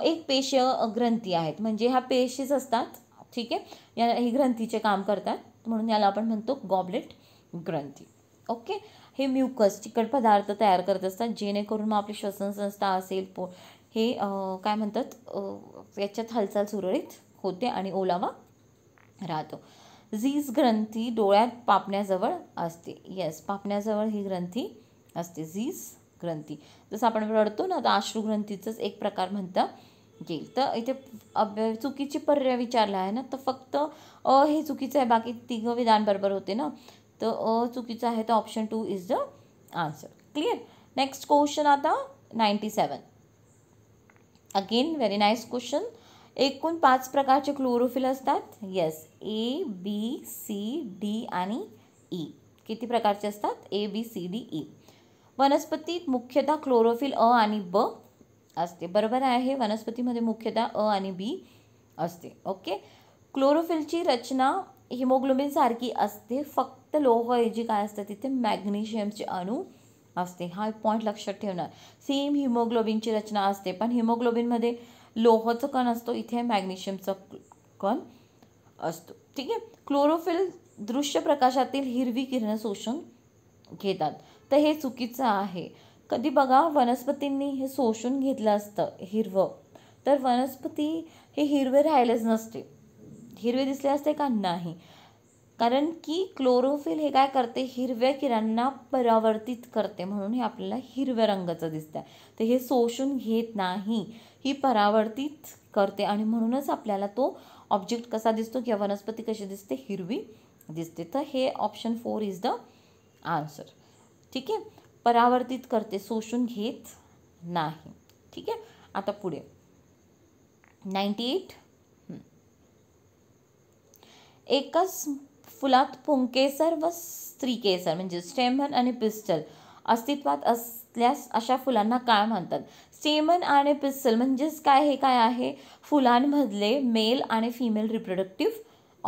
एक पेश ग्रंथी आहेत म्हणजे ह्या पेशीच असतात ठीक आहे या ही ग्रंथीचे काम करतात म्हणून याला आपण म्हणतो गॉबलेट ग्रंथी ओके हे म्युकस चिकट पदार्थ तयार करत असतात जेणेकरून मग आपली श्वसन संस्था असेल पो हे काय म्हणतात याच्यात हालचाल सुरळीत होते आणि ओलावा राहतो झीज ग्रंथी डोळ्यात पापण्याजवळ असते येस पापण्याजवळ ही ग्रंथी असते झीज ग्रंथी जसं आपण रडतो ना तर अश्रू एक प्रकार म्हणता येईल तर इथे अभ्या चुकीची पर्याय विचारला आहे ना तर फक्त अ हे चुकीचं आहे बाकी तिघं विधान बरोबर होते ना तर अ चुकीचं आहे तर option two is the answer clear next question आता ninety seven again very nice question एकूण पाच प्रकारचे क्लोरोफिल असतात yes A B C D आणि ई e. किती प्रकारचे असतात A B C D E वनस्पतीत मुख्यतः क्लोरोफिल अ आणि ब असते बरोबर आहे वनस्पतीमध्ये मुख्यतः अ आणि बी असते ओके क्लोरोफिलची रचना हिमोग्लोबिन सारखी असते फक्त जी काय असते तिथे मॅग्नेशियमचे अणू असते हा एक पॉईंट लक्षात ठेवणार सेम हिमोग्लोबिनची रचना असते पण हिमोग्लोबिनमध्ये लोहचं कण असतो इथे मॅग्नेशियमचं कण असतो ठीक आहे क्लोरोफिल दृश्य प्रकाशातील हिरवी किरणं शोषून घेतात तर हे चुकीचं आहे कधी बघा वनस्पतींनी हे शोषून घेतलं असतं हिरवं तर वनस्पती हे हिरवे राहिलेच नसते हिरवे दिसले असते का नाही कारण की क्लोरोफिल हे काय करते हिरव्या किरणांना परावर्तित करते म्हणून हे आपल्याला हिरव्या रंगाचं दिसतं तर हे शोषून घेत नाही ही परावर्तित करते आणि म्हणूनच आपल्याला तो ऑब्जेक्ट कसा दिसतो किंवा वनस्पती कशी दिसते हिरवी दिसते तर हे option four is the answer ठीक आहे परावर्तित करते शोषून घेत नाही ठीक आहे आता पुढे नाईन्टी एट एकच फुलात पुंकेसर व स्त्रीकेसर म्हणजे स्टेमन आणि पिस्टल अस्तित्वात अस असल्यास अशा फुलांना काय म्हणतात स्टेमन आणि पिस्सल म्हणजेच काय हे काय आहे फुलांमधले मेल आणि फिमेल रिप्रोडक्टिव्ह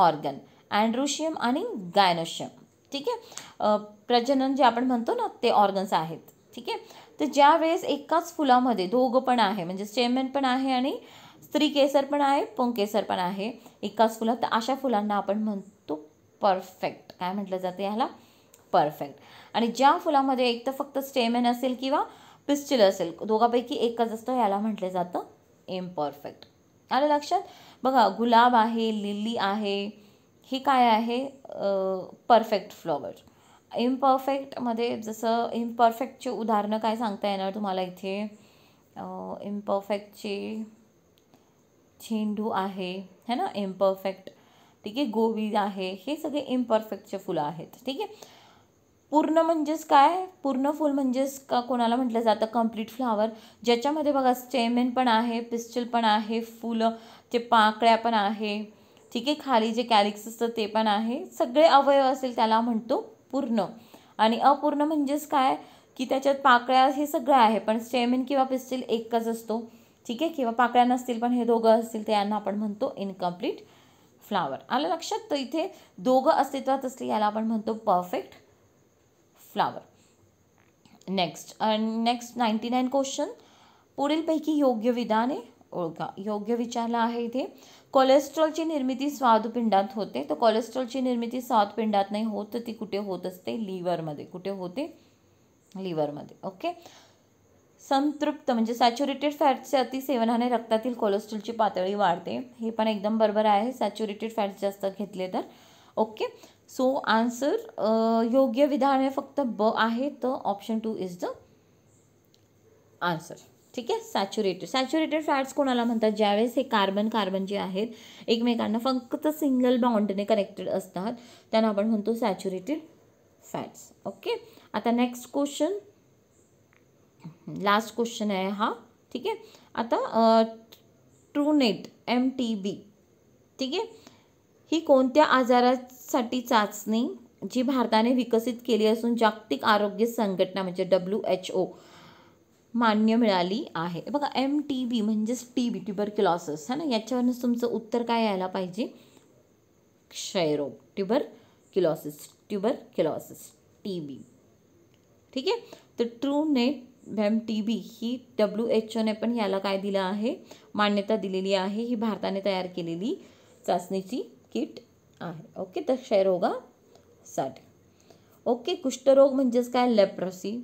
ऑर्गन अँड्रोशियम आणि गायनोशियम ठीक आहे प्रजनन जे आपण म्हणतो ना ते ऑर्गन्स आहेत ठीक आहे तर ज्या वेळेस एकाच फुलामध्ये दोघं पण आहे म्हणजे स्टेमन पण आहे आणि स्त्री केसर पण आहे पुंकेसर पण आहे एकाच फुलात तर अशा फुलांना आपण म्हणतो परफेक्ट काय म्हटलं जातं ह्याला परफेक्ट आणि ज्या फुलामध्ये एक तर फक्त स्टेमेन असेल किंवा पिस्टिल असेल दोघापैकी एकच असतं याला म्हटलं जातं इम्परफेक्ट आलं लक्षात बघा गुलाब आहे लिली आहे ही काय आहे परफेक्ट फ्लॉवर इम्परफेक्टमध्ये जसं इम्परफेक्टचे उदाहरणं काय सांगता येणार तुम्हाला इथे इम्परफेक्टचे झेंडू आहे है ना इम्परफेक्ट ठीक आहे गोबी आहे हे सगळे इम्परफेक्टचे फुलं आहेत ठीक आहे पूर्ण म्हणजेच काय पूर्ण फूल म्हणजेच का कोणाला म्हटलं जातं कम्प्लीट फ्लावर ज्याच्यामध्ये बघा स्टेमेन पण आहे पिस्टल पण आहे फुलं ते पाकळ्या पण आहे ठीक आहे खाली जे कॅलिक्स असतं ते पण आहे सगळे अवयव असेल त्याला म्हणतो पूर्ण आणि अपूर्ण म्हणजेच काय की त्याच्यात पाकळ्या हे सगळं आहे पण स्टेमेन किंवा पिस्टिल एकच असतो ठीक आहे किंवा पाकळ्या नसतील पण हे दोघं असतील तर यांना आपण म्हणतो इनकम्प्लीट फ्लावर आलं लक्षात तर इथे दोघं अस्तित्वात असले याला आपण म्हणतो perfect flower next next ninety nine question पुढीलपैकी योग्य विधाने ओळखा योग्य विचारला आहे इथे कोलेस्ट्रॉलची निर्मिती स्वादुपिंडात होते तर कोलेस्ट्रॉलची निर्मिती स्वादुपिंडात नाही होत तर ती कुठे होत असते लिव्हरमध्ये कुठे होते लिव्हरमध्ये ओके संतृप्त म्हणजे सॅच्युरेटेड फॅटच्या अतिसेवनाने रक्तातील कोलेस्ट्रॉलची पातळी वाढते हे पण एकदम बरोबर आहे सॅच्युरेटेड फॅट्स जास्त घेतले तर ओके सो आन्सर योग्य विधान आहे फक्त ब आहे तर option two is the answer ठीक आहे सॅच्युरेटेड सॅच्युरेटेड फॅट्स कोणाला म्हणतात ज्यावेळेस हे कार्बन कार्बन जे आहेत एकमेकांना फक्त सिंगल बाउंडने कनेक्टेड असतात त्यांना आपण म्हणतो सॅच्युरेटेड फॅट्स ओके आता नेक्स्ट क्वेश्चन लास्ट क्वेश्चन आहे हा ठीक आहे आता Truenat M T B ठीक आहे ही कोणत्या आजारासाठी चाचणी जी भारताने विकसित केली असून जागतिक आरोग्य संघटना म्हणजे डब्ल्यू एच ओ मान्य मिळाली आहे बघा एम टी बी म्हणजेच टी बी ट्युबरक्युलॉसिस है ना याच्यावरनं तुमचं उत्तर काय यायला पाहिजे क्षयरोग tuberculosis tuberculosis T B ठीक आहे तर ट्रू नेट व्हॅम टी बी ही डब्ल्यू एच ओने पण याला काय दिलं आहे मान्यता दिलेली आहे ही भारताने तयार केलेली चाचणीची किट आहे ओके तर क्षयरोगासाठी ओके कुष्ठरोग म्हणजेच काय लेप्रसी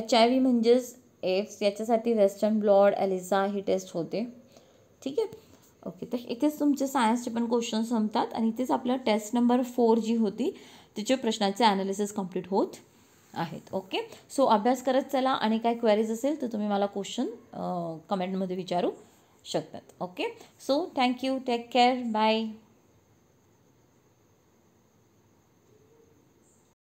एच आय व्ही म्हणजेच एड्स याच्यासाठी वेस्टर्न ब्लॉड ॲलिझा ही टेस्ट होते ठीक आहे ओके तर इथेच तुमचे सायन्सचे पण क्वेश्चन संपतात आणि इथेच आपल्या टेस्ट नंबर फोर जी होती तिचे प्रश्नाचे ॲनालिसिस कम्प्लीट होत आहेत ओके सो अभ्यास करत चला आणि काय क्वेरीज असेल तर तुम्ही मला क्वेश्चन कमेंटमध्ये विचारू शकतात okay so thank you take care bye